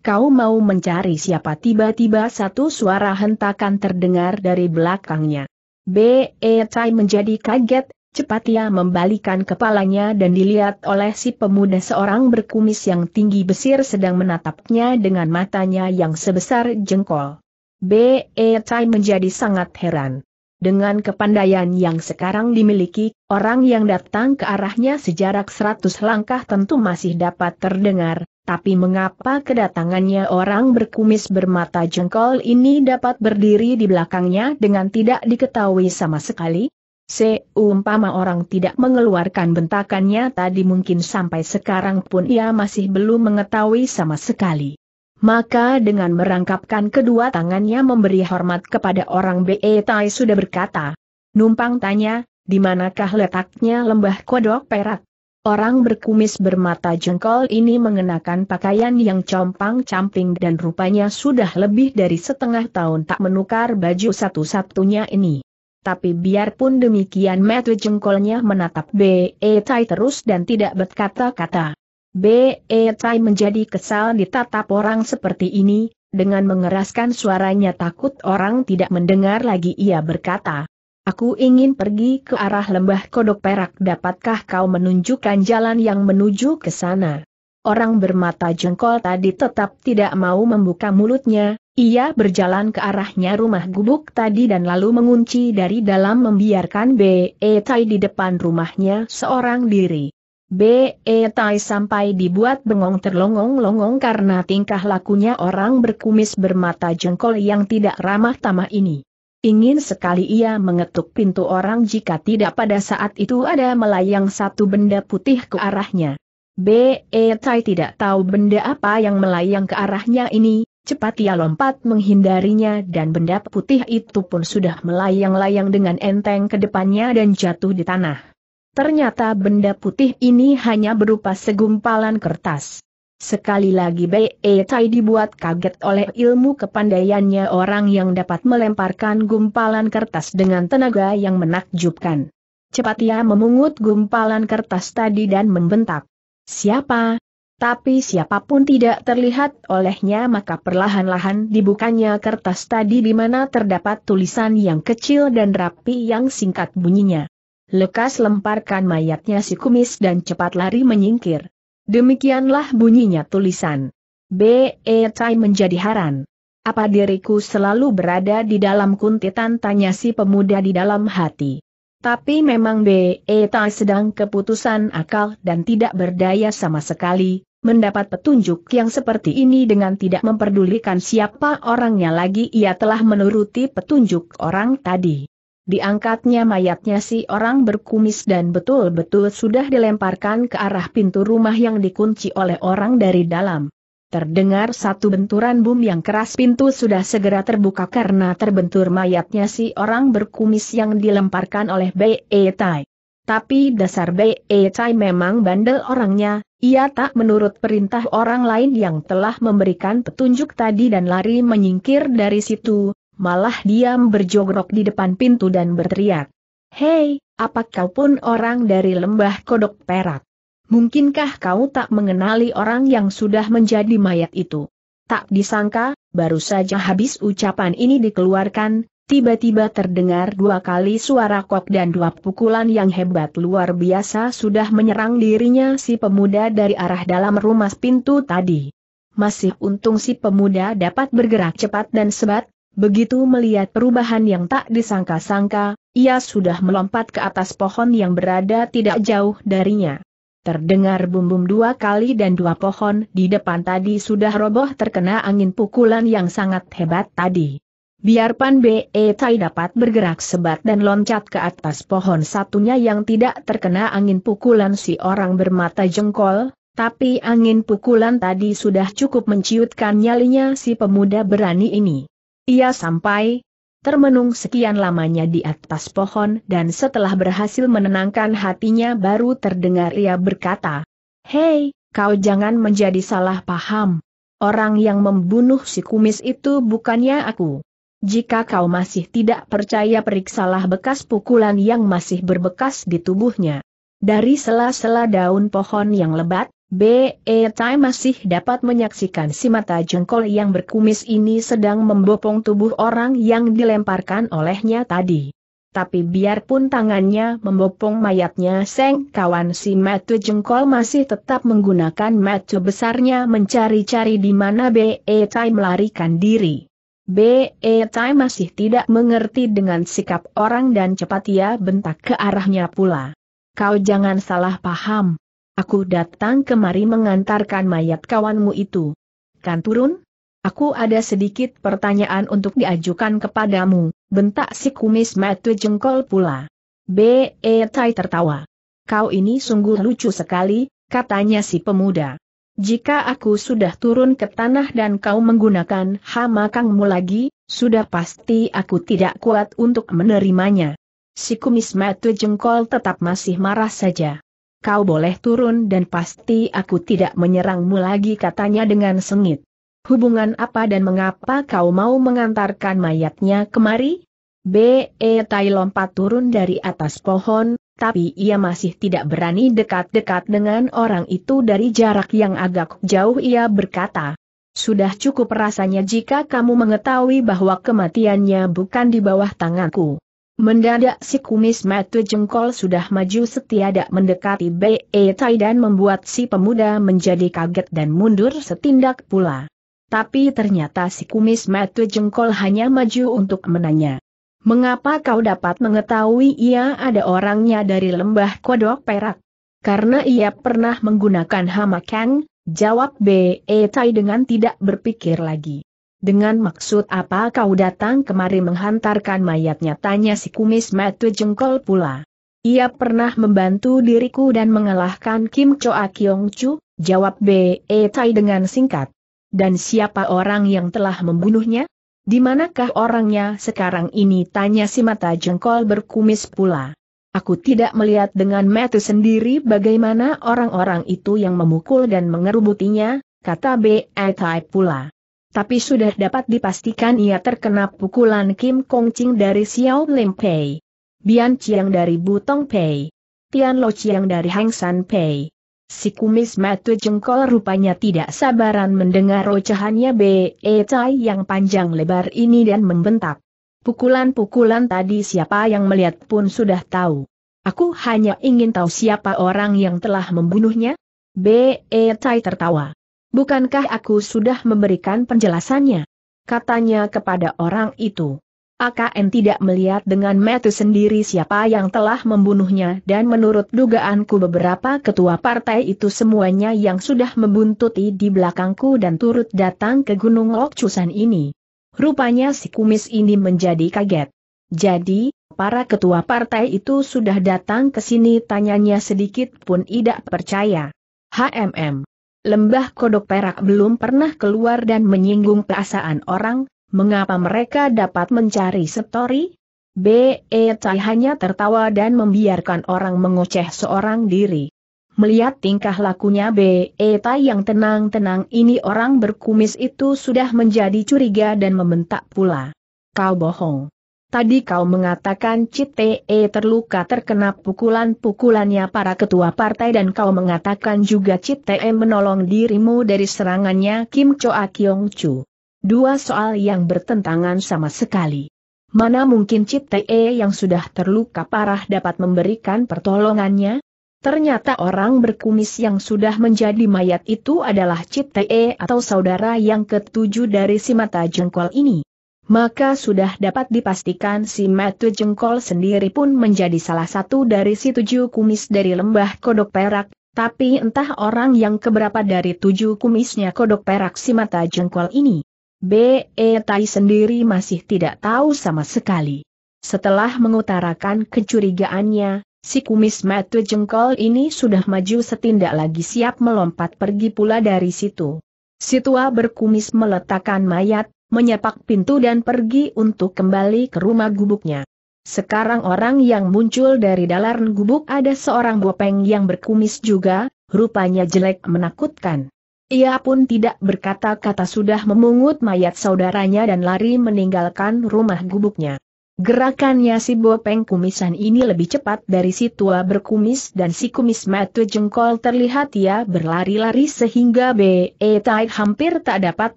Kau mau mencari siapa tiba-tiba satu suara hentakan terdengar dari belakangnya. B.E. Tai menjadi kaget, cepat ia membalikan kepalanya dan dilihat oleh si pemuda seorang berkumis yang tinggi besir sedang menatapnya dengan matanya yang sebesar jengkol. B.E. Tai menjadi sangat heran. Dengan kepandaian yang sekarang dimiliki, orang yang datang ke arahnya sejarak 100 langkah tentu masih dapat terdengar, tapi mengapa kedatangannya orang berkumis bermata jengkol ini dapat berdiri di belakangnya dengan tidak diketahui sama sekali? Seumpama orang tidak mengeluarkan bentakannya tadi mungkin sampai sekarang pun ia masih belum mengetahui sama sekali. Maka dengan merangkapkan kedua tangannya memberi hormat kepada orang B.E. Tai sudah berkata, Numpang tanya, di manakah letaknya lembah kodok perak? Orang berkumis bermata jengkol ini mengenakan pakaian yang compang-camping dan rupanya sudah lebih dari setengah tahun tak menukar baju satu-satunya ini. Tapi biarpun demikian mata jengkolnya menatap B.E. Tai terus dan tidak berkata-kata. B.E. Tai menjadi kesal ditatap orang seperti ini, dengan mengeraskan suaranya takut orang tidak mendengar lagi ia berkata, Aku ingin pergi ke arah lembah kodok perak dapatkah kau menunjukkan jalan yang menuju ke sana? Orang bermata jengkol tadi tetap tidak mau membuka mulutnya, ia berjalan ke arahnya rumah gubuk tadi dan lalu mengunci dari dalam membiarkan B.E. Tai di depan rumahnya seorang diri. B.E. Tai sampai dibuat bengong terlongong-longong karena tingkah lakunya orang berkumis bermata jengkol yang tidak ramah tamah ini. Ingin sekali ia mengetuk pintu orang jika tidak pada saat itu ada melayang satu benda putih ke arahnya. B.E. Tai tidak tahu benda apa yang melayang ke arahnya ini, cepat ia lompat menghindarinya dan benda putih itu pun sudah melayang-layang dengan enteng ke depannya dan jatuh di tanah. Ternyata benda putih ini hanya berupa segumpalan kertas. Sekali lagi Bei Tai dibuat kaget oleh ilmu kepandaiannya orang yang dapat melemparkan gumpalan kertas dengan tenaga yang menakjubkan. Cepat ia memungut gumpalan kertas tadi dan membentak. Siapa? Tapi siapapun tidak terlihat olehnya maka perlahan-lahan dibukanya kertas tadi di mana terdapat tulisan yang kecil dan rapi yang singkat bunyinya. Lekas lemparkan mayatnya si kumis dan cepat lari menyingkir. Demikianlah bunyinya tulisan. B.E. Tai menjadi haran. Apa diriku selalu berada di dalam kuntitan tanya si pemuda di dalam hati. Tapi memang B.E. Tai sedang keputusan akal dan tidak berdaya sama sekali, mendapat petunjuk yang seperti ini dengan tidak memperdulikan siapa orangnya lagi ia telah menuruti petunjuk orang tadi. Diangkatnya mayatnya si orang berkumis dan betul-betul sudah dilemparkan ke arah pintu rumah yang dikunci oleh orang dari dalam. Terdengar satu benturan bom yang keras pintu sudah segera terbuka karena terbentur mayatnya si orang berkumis yang dilemparkan oleh B.E. E tai. Tapi dasar B.E. E tai memang bandel orangnya, ia tak menurut perintah orang lain yang telah memberikan petunjuk tadi dan lari menyingkir dari situ, malah diam berjogrok di depan pintu dan berteriak. Hei, apakah kau pun orang dari lembah kodok perak? Mungkinkah kau tak mengenali orang yang sudah menjadi mayat itu? Tak disangka, baru saja habis ucapan ini dikeluarkan, tiba-tiba terdengar dua kali suara kok dan dua pukulan yang hebat luar biasa sudah menyerang dirinya si pemuda dari arah dalam rumah pintu tadi. Masih untung si pemuda dapat bergerak cepat dan sebat, Begitu melihat perubahan yang tak disangka-sangka, ia sudah melompat ke atas pohon yang berada tidak jauh darinya. Terdengar bumbum dua kali dan dua pohon di depan tadi sudah roboh terkena angin pukulan yang sangat hebat tadi. Pan BE Tai dapat bergerak sebat dan loncat ke atas pohon satunya yang tidak terkena angin pukulan si orang bermata jengkol, tapi angin pukulan tadi sudah cukup menciutkan nyalinya si pemuda berani ini. Ia sampai termenung sekian lamanya di atas pohon dan setelah berhasil menenangkan hatinya baru terdengar ia berkata, Hei, kau jangan menjadi salah paham. Orang yang membunuh si kumis itu bukannya aku. Jika kau masih tidak percaya periksalah bekas pukulan yang masih berbekas di tubuhnya. Dari sela-sela daun pohon yang lebat, BE Tai masih dapat menyaksikan si mata jengkol yang berkumis ini sedang membopong tubuh orang yang dilemparkan olehnya tadi. Tapi biarpun tangannya membopong mayatnya Seng kawan si mata jengkol masih tetap menggunakan mata besarnya mencari-cari di mana BE Tai melarikan diri. BE Tai masih tidak mengerti dengan sikap orang dan cepat ia bentak ke arahnya pula. Kau jangan salah paham. Aku datang kemari mengantarkan mayat kawanmu itu. Kan turun? Aku ada sedikit pertanyaan untuk diajukan kepadamu, bentak si kumis metu jengkol pula. B.E. Tai tertawa. Kau ini sungguh lucu sekali, katanya si pemuda. Jika aku sudah turun ke tanah dan kau menggunakan hama kangmu lagi, sudah pasti aku tidak kuat untuk menerimanya. Si kumis metu jengkol tetap masih marah saja kau boleh turun dan pasti aku tidak menyerangmu lagi katanya dengan sengit. Hubungan apa dan mengapa kau mau mengantarkan mayatnya kemari? B.E. Tai lompat turun dari atas pohon, tapi ia masih tidak berani dekat-dekat dengan orang itu dari jarak yang agak jauh ia berkata. Sudah cukup rasanya jika kamu mengetahui bahwa kematiannya bukan di bawah tanganku. Mendadak si kumis metu jengkol sudah maju setiadak mendekati B.E. Tai dan membuat si pemuda menjadi kaget dan mundur setindak pula. Tapi ternyata si kumis metu jengkol hanya maju untuk menanya. Mengapa kau dapat mengetahui ia ada orangnya dari lembah kodok perak? Karena ia pernah menggunakan hama kang, jawab B.E. Tai dengan tidak berpikir lagi. Dengan maksud apa kau datang kemari menghantarkan mayatnya? Tanya si kumis metu jengkol pula. Ia pernah membantu diriku dan mengalahkan Kim Choa Kyong Chu, jawab B.E. E tai dengan singkat. Dan siapa orang yang telah membunuhnya? Di manakah orangnya sekarang ini? Tanya si mata jengkol berkumis pula. Aku tidak melihat dengan mata sendiri bagaimana orang-orang itu yang memukul dan mengerubutinya, kata B.E. E tai pula tapi sudah dapat dipastikan ia terkena pukulan Kim Kong Ching dari Xiao Lim Pei. Bian Chiang dari Butong Pei. Tian Lo Chiang dari Hang San Pei. Si kumis Matu jengkol rupanya tidak sabaran mendengar ocehannya B.E. E Chai yang panjang lebar ini dan membentak. Pukulan-pukulan tadi siapa yang melihat pun sudah tahu. Aku hanya ingin tahu siapa orang yang telah membunuhnya? B.E. E Chai tertawa. Bukankah aku sudah memberikan penjelasannya? Katanya kepada orang itu. AKN tidak melihat dengan metu sendiri siapa yang telah membunuhnya dan menurut dugaanku beberapa ketua partai itu semuanya yang sudah membuntuti di belakangku dan turut datang ke Gunung Lokcusan ini. Rupanya si kumis ini menjadi kaget. Jadi, para ketua partai itu sudah datang ke sini tanyanya sedikit pun tidak percaya. HMM Lembah kodok perak belum pernah keluar dan menyinggung perasaan orang, mengapa mereka dapat mencari setori? B.E. Tai hanya tertawa dan membiarkan orang mengoceh seorang diri. Melihat tingkah lakunya B.E. Tai yang tenang-tenang ini orang berkumis itu sudah menjadi curiga dan membentak pula. Kau bohong. Tadi kau mengatakan Cite e terluka terkena pukulan-pukulannya para ketua partai dan kau mengatakan juga Cite e menolong dirimu dari serangannya Kim Choa Kyong Chu. Dua soal yang bertentangan sama sekali. Mana mungkin Cite e yang sudah terluka parah dapat memberikan pertolongannya? Ternyata orang berkumis yang sudah menjadi mayat itu adalah Cite atau saudara yang ketujuh dari si mata jengkol ini maka sudah dapat dipastikan si Matu Jengkol sendiri pun menjadi salah satu dari si tujuh kumis dari lembah kodok perak, tapi entah orang yang keberapa dari tujuh kumisnya kodok perak si mata jengkol ini. B.E. Tai sendiri masih tidak tahu sama sekali. Setelah mengutarakan kecurigaannya, si kumis Matu jengkol ini sudah maju setindak lagi siap melompat pergi pula dari situ. Si tua berkumis meletakkan mayat, menyepak pintu dan pergi untuk kembali ke rumah gubuknya. Sekarang orang yang muncul dari dalam gubuk ada seorang bopeng yang berkumis juga, rupanya jelek menakutkan. Ia pun tidak berkata-kata sudah memungut mayat saudaranya dan lari meninggalkan rumah gubuknya. Gerakannya si bopeng kumisan ini lebih cepat dari si tua berkumis dan si kumis matu jengkol terlihat ia berlari-lari sehingga B.E. Tai hampir tak dapat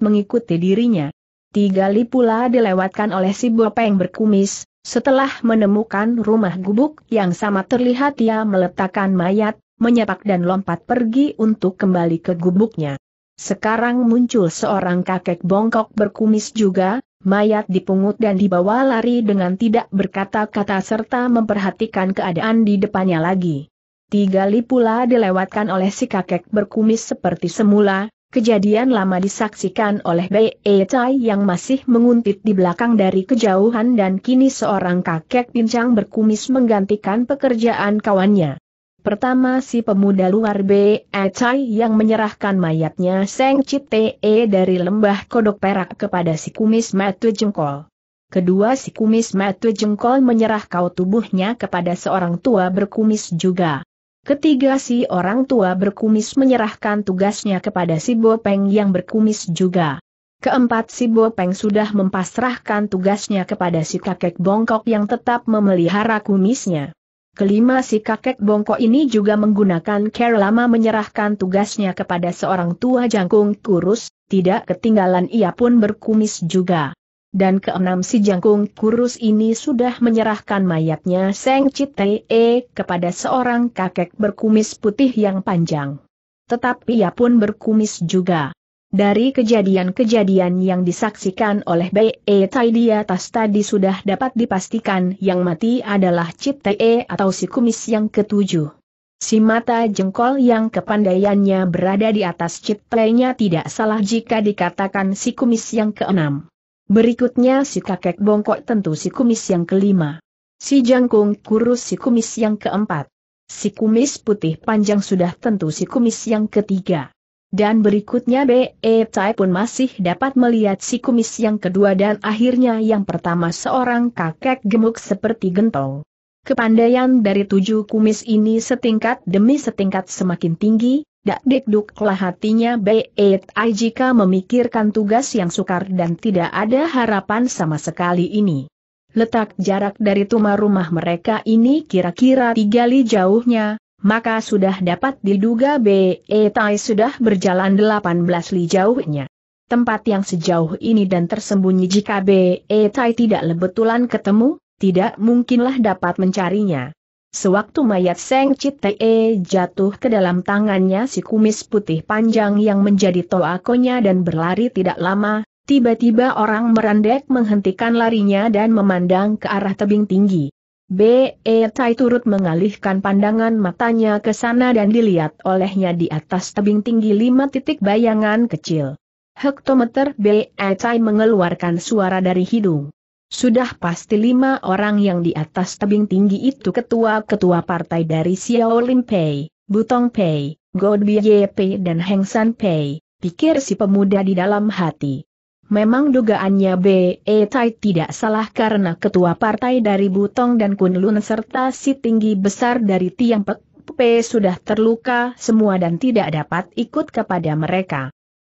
mengikuti dirinya tiga li pula dilewatkan oleh si Bopeng berkumis, setelah menemukan rumah gubuk yang sama terlihat ia meletakkan mayat, menyepak dan lompat pergi untuk kembali ke gubuknya. Sekarang muncul seorang kakek bongkok berkumis juga, mayat dipungut dan dibawa lari dengan tidak berkata-kata serta memperhatikan keadaan di depannya lagi. Tiga li pula dilewatkan oleh si kakek berkumis seperti semula, Kejadian lama disaksikan oleh Bei Tai yang masih menguntit di belakang dari kejauhan dan kini seorang kakek pincang berkumis menggantikan pekerjaan kawannya. Pertama si pemuda luar Bei Tai yang menyerahkan mayatnya Seng Cite e dari lembah kodok perak kepada si kumis matu jengkol. Kedua si kumis matu jengkol menyerah kau tubuhnya kepada seorang tua berkumis juga. Ketiga si orang tua berkumis menyerahkan tugasnya kepada si Bopeng yang berkumis juga. Keempat si Bopeng sudah mempasrahkan tugasnya kepada si kakek bongkok yang tetap memelihara kumisnya. Kelima si kakek bongkok ini juga menggunakan care lama menyerahkan tugasnya kepada seorang tua jangkung kurus, tidak ketinggalan ia pun berkumis juga dan keenam si jangkung kurus ini sudah menyerahkan mayatnya Seng Chitee e kepada seorang kakek berkumis putih yang panjang. Tetapi ia pun berkumis juga. Dari kejadian-kejadian yang disaksikan oleh B.E. Tai di atas tadi sudah dapat dipastikan yang mati adalah Chitee e atau si kumis yang ketujuh. Si mata jengkol yang kepandaiannya berada di atas nya tidak salah jika dikatakan si kumis yang keenam. Berikutnya si kakek bongkok tentu si kumis yang kelima. Si jangkung kurus si kumis yang keempat. Si kumis putih panjang sudah tentu si kumis yang ketiga. Dan berikutnya B.E. E, tai pun masih dapat melihat si kumis yang kedua dan akhirnya yang pertama seorang kakek gemuk seperti gentong. Kepandaian dari tujuh kumis ini setingkat demi setingkat semakin tinggi, Dak lah hatinya Bei jika memikirkan tugas yang sukar dan tidak ada harapan sama sekali ini. Letak jarak dari tuma rumah mereka ini kira-kira tiga li jauhnya, maka sudah dapat diduga Bei sudah berjalan 18 li jauhnya. Tempat yang sejauh ini dan tersembunyi jika Bei tidak lebetulan ketemu, tidak mungkinlah dapat mencarinya. Sewaktu mayat Seng Cite jatuh ke dalam tangannya si kumis putih panjang yang menjadi toakonya dan berlari tidak lama, tiba-tiba orang merendek menghentikan larinya dan memandang ke arah tebing tinggi. B.E. Tai turut mengalihkan pandangan matanya ke sana dan dilihat olehnya di atas tebing tinggi lima titik bayangan kecil. Hektometer B.E. Tai mengeluarkan suara dari hidung. Sudah pasti lima orang yang di atas tebing tinggi itu ketua-ketua partai dari Xiao Lim Pei, Butong Pei, Godby Pei dan Heng San Pei, pikir si pemuda di dalam hati. Memang dugaannya B.E. Tai tidak salah karena ketua partai dari Butong dan Kunlun serta si tinggi besar dari Tiang Pek P sudah terluka semua dan tidak dapat ikut kepada mereka.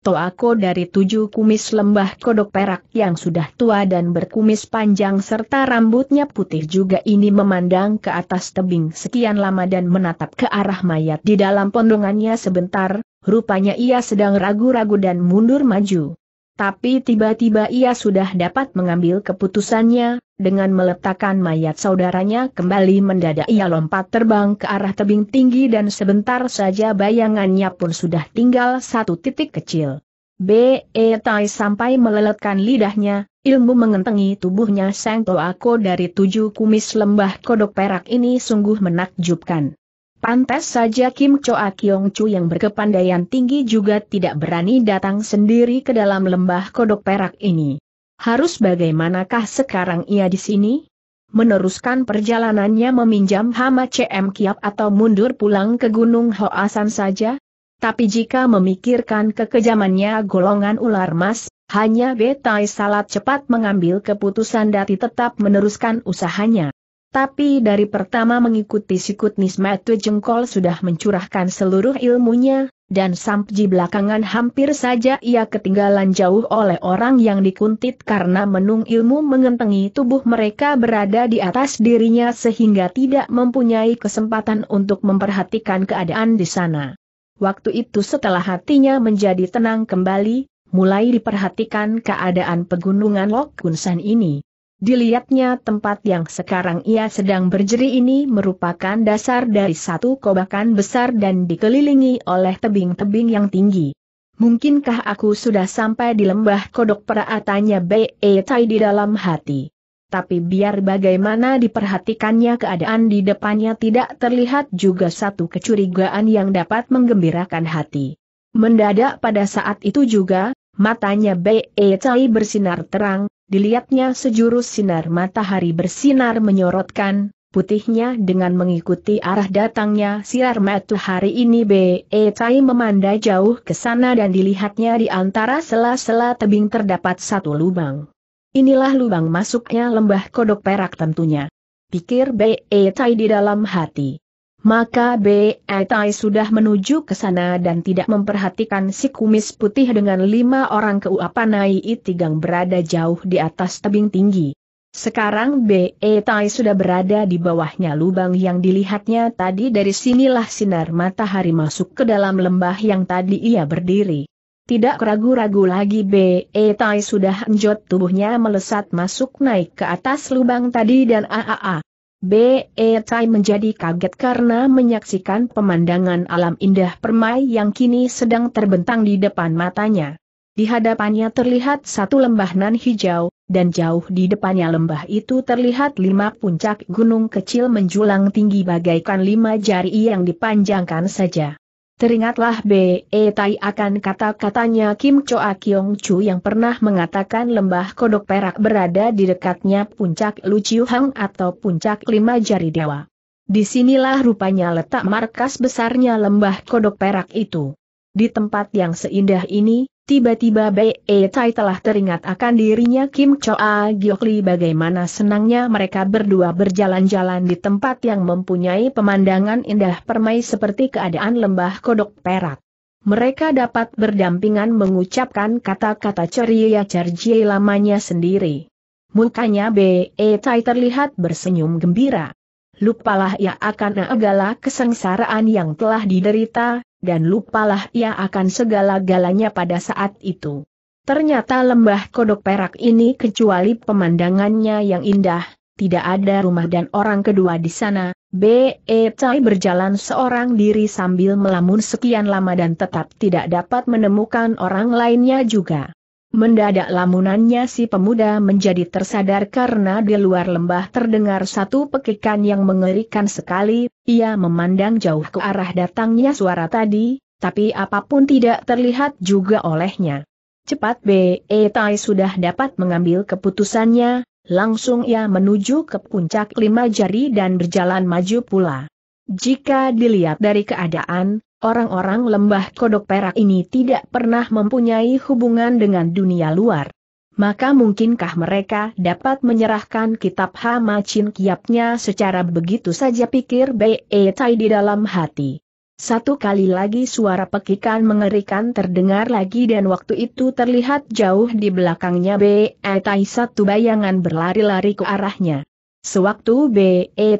Toako dari tujuh kumis lembah kodok perak yang sudah tua dan berkumis panjang serta rambutnya putih juga ini memandang ke atas tebing sekian lama dan menatap ke arah mayat di dalam pondongannya sebentar, rupanya ia sedang ragu-ragu dan mundur maju. Tapi tiba-tiba ia sudah dapat mengambil keputusannya, dengan meletakkan mayat saudaranya kembali mendadak ia lompat terbang ke arah tebing tinggi dan sebentar saja bayangannya pun sudah tinggal satu titik kecil. B.E. Tai sampai meleletkan lidahnya, ilmu mengentengi tubuhnya Sang Toako dari tujuh kumis lembah kodok perak ini sungguh menakjubkan. Pantas saja Kim Choa Kyong Chu yang berkepandaian tinggi juga tidak berani datang sendiri ke dalam lembah kodok perak ini. Harus bagaimanakah sekarang ia di sini? Meneruskan perjalanannya meminjam Hama CM Kiap atau mundur pulang ke Gunung Hoasan saja? Tapi jika memikirkan kekejamannya golongan ular mas, hanya Betai Salat cepat mengambil keputusan dati tetap meneruskan usahanya tapi dari pertama mengikuti sikut Nismatu Jengkol sudah mencurahkan seluruh ilmunya, dan sampji belakangan hampir saja ia ketinggalan jauh oleh orang yang dikuntit karena menung ilmu mengentengi tubuh mereka berada di atas dirinya sehingga tidak mempunyai kesempatan untuk memperhatikan keadaan di sana. Waktu itu setelah hatinya menjadi tenang kembali, mulai diperhatikan keadaan pegunungan Lok Kunsan ini. Dilihatnya tempat yang sekarang ia sedang berjeri ini merupakan dasar dari satu kobakan besar dan dikelilingi oleh tebing-tebing yang tinggi. Mungkinkah aku sudah sampai di lembah kodok peraatannya Be Tai di dalam hati. Tapi biar bagaimana diperhatikannya keadaan di depannya tidak terlihat juga satu kecurigaan yang dapat menggembirakan hati. Mendadak pada saat itu juga, matanya Be Tai bersinar terang, dilihatnya sejurus sinar matahari bersinar menyorotkan, putihnya dengan mengikuti arah datangnya sinar matahari ini Be Cai memandai jauh ke sana dan dilihatnya di antara sela-sela tebing terdapat satu lubang. Inilah lubang masuknya lembah kodok perak tentunya. Pikir Be Cai di dalam hati maka B. Tai sudah menuju ke sana dan tidak memperhatikan si kumis putih dengan lima orang keuapanai itigang berada jauh di atas tebing tinggi. Sekarang B. Tai sudah berada di bawahnya lubang yang dilihatnya tadi dari sinilah sinar matahari masuk ke dalam lembah yang tadi ia berdiri. Tidak ragu-ragu lagi B. E. sudah enjot tubuhnya melesat masuk naik ke atas lubang tadi dan AAA. B. Tai menjadi kaget karena menyaksikan pemandangan alam indah permai yang kini sedang terbentang di depan matanya. Di hadapannya terlihat satu lembah nan hijau, dan jauh di depannya lembah itu terlihat lima puncak gunung kecil menjulang tinggi bagaikan lima jari yang dipanjangkan saja. Teringatlah B.E. Eh, tai akan kata-katanya Kim Choa Kyong Chu yang pernah mengatakan lembah kodok perak berada di dekatnya puncak Luciu Hang atau puncak lima jari dewa. Disinilah rupanya letak markas besarnya lembah kodok perak itu. Di tempat yang seindah ini, Tiba-tiba Bei Tai telah teringat akan dirinya Kim Choa Giokli bagaimana senangnya mereka berdua berjalan-jalan di tempat yang mempunyai pemandangan indah permai seperti keadaan lembah kodok perak. Mereka dapat berdampingan mengucapkan kata-kata ceria cerjie lamanya sendiri. Mukanya Be Tai terlihat bersenyum gembira. Lupalah ia akan segala kesengsaraan yang telah diderita, dan lupalah ia akan segala-galanya pada saat itu. Ternyata lembah kodok perak ini kecuali pemandangannya yang indah, tidak ada rumah dan orang kedua di sana. B.E. Cai berjalan seorang diri sambil melamun sekian lama dan tetap tidak dapat menemukan orang lainnya juga. Mendadak lamunannya si pemuda menjadi tersadar karena di luar lembah terdengar satu pekikan yang mengerikan sekali, ia memandang jauh ke arah datangnya suara tadi, tapi apapun tidak terlihat juga olehnya. Cepat B.E. Eh tai sudah dapat mengambil keputusannya, langsung ia menuju ke puncak lima jari dan berjalan maju pula. Jika dilihat dari keadaan, Orang-orang lembah kodok perak ini tidak pernah mempunyai hubungan dengan dunia luar. Maka mungkinkah mereka dapat menyerahkan kitab Hama Chin Kiapnya secara begitu saja pikir Bei Tai e di dalam hati. Satu kali lagi suara pekikan mengerikan terdengar lagi dan waktu itu terlihat jauh di belakangnya Be Tai e satu bayangan berlari-lari ke arahnya. Sewaktu Be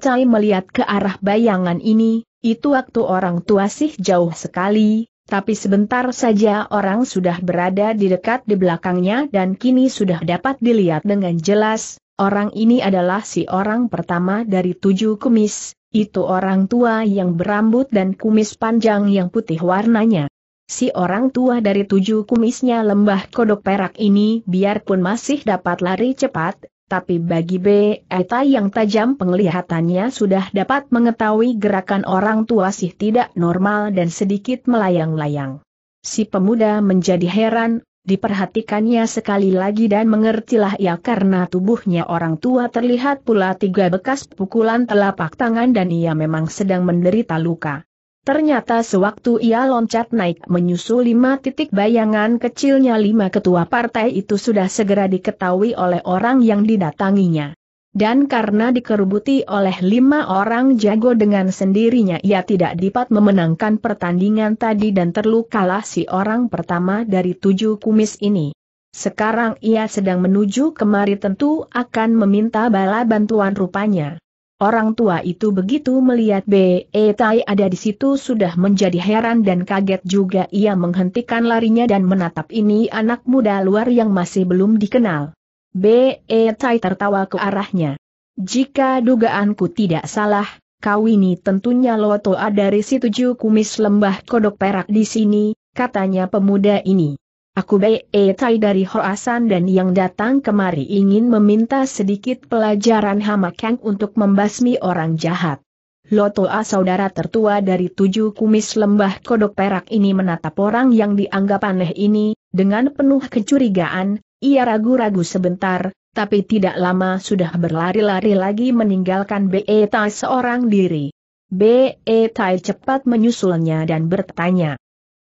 Tai e melihat ke arah bayangan ini, itu waktu orang tua sih jauh sekali, tapi sebentar saja orang sudah berada di dekat di belakangnya dan kini sudah dapat dilihat dengan jelas, orang ini adalah si orang pertama dari tujuh kumis, itu orang tua yang berambut dan kumis panjang yang putih warnanya. Si orang tua dari tujuh kumisnya lembah kodok perak ini biarpun masih dapat lari cepat, tapi bagi B. Eta yang tajam penglihatannya sudah dapat mengetahui gerakan orang tua sih tidak normal dan sedikit melayang-layang. Si pemuda menjadi heran, diperhatikannya sekali lagi dan mengertilah ia karena tubuhnya orang tua terlihat pula tiga bekas pukulan telapak tangan dan ia memang sedang menderita luka. Ternyata sewaktu ia loncat naik menyusul lima titik bayangan kecilnya lima ketua partai itu sudah segera diketahui oleh orang yang didatanginya. Dan karena dikerubuti oleh lima orang jago dengan sendirinya ia tidak dapat memenangkan pertandingan tadi dan terlukalah si orang pertama dari tujuh kumis ini. Sekarang ia sedang menuju kemari tentu akan meminta bala bantuan rupanya. Orang tua itu begitu melihat B.E. E tai ada di situ sudah menjadi heran dan kaget juga ia menghentikan larinya dan menatap ini anak muda luar yang masih belum dikenal. B.E. E tai tertawa ke arahnya. Jika dugaanku tidak salah, kau ini tentunya lotoa dari situ kumis lembah kodok perak di sini, katanya pemuda ini. Aku Bei eh, Tai dari Hoasan dan yang datang kemari ingin meminta sedikit pelajaran Hama Kang untuk membasmi orang jahat. Lotoa saudara tertua dari tujuh kumis lembah kodok perak ini menatap orang yang dianggap aneh ini, dengan penuh kecurigaan, ia ragu-ragu sebentar, tapi tidak lama sudah berlari-lari lagi meninggalkan Bei eh, Tai seorang diri. Bei eh, Tai cepat menyusulnya dan bertanya,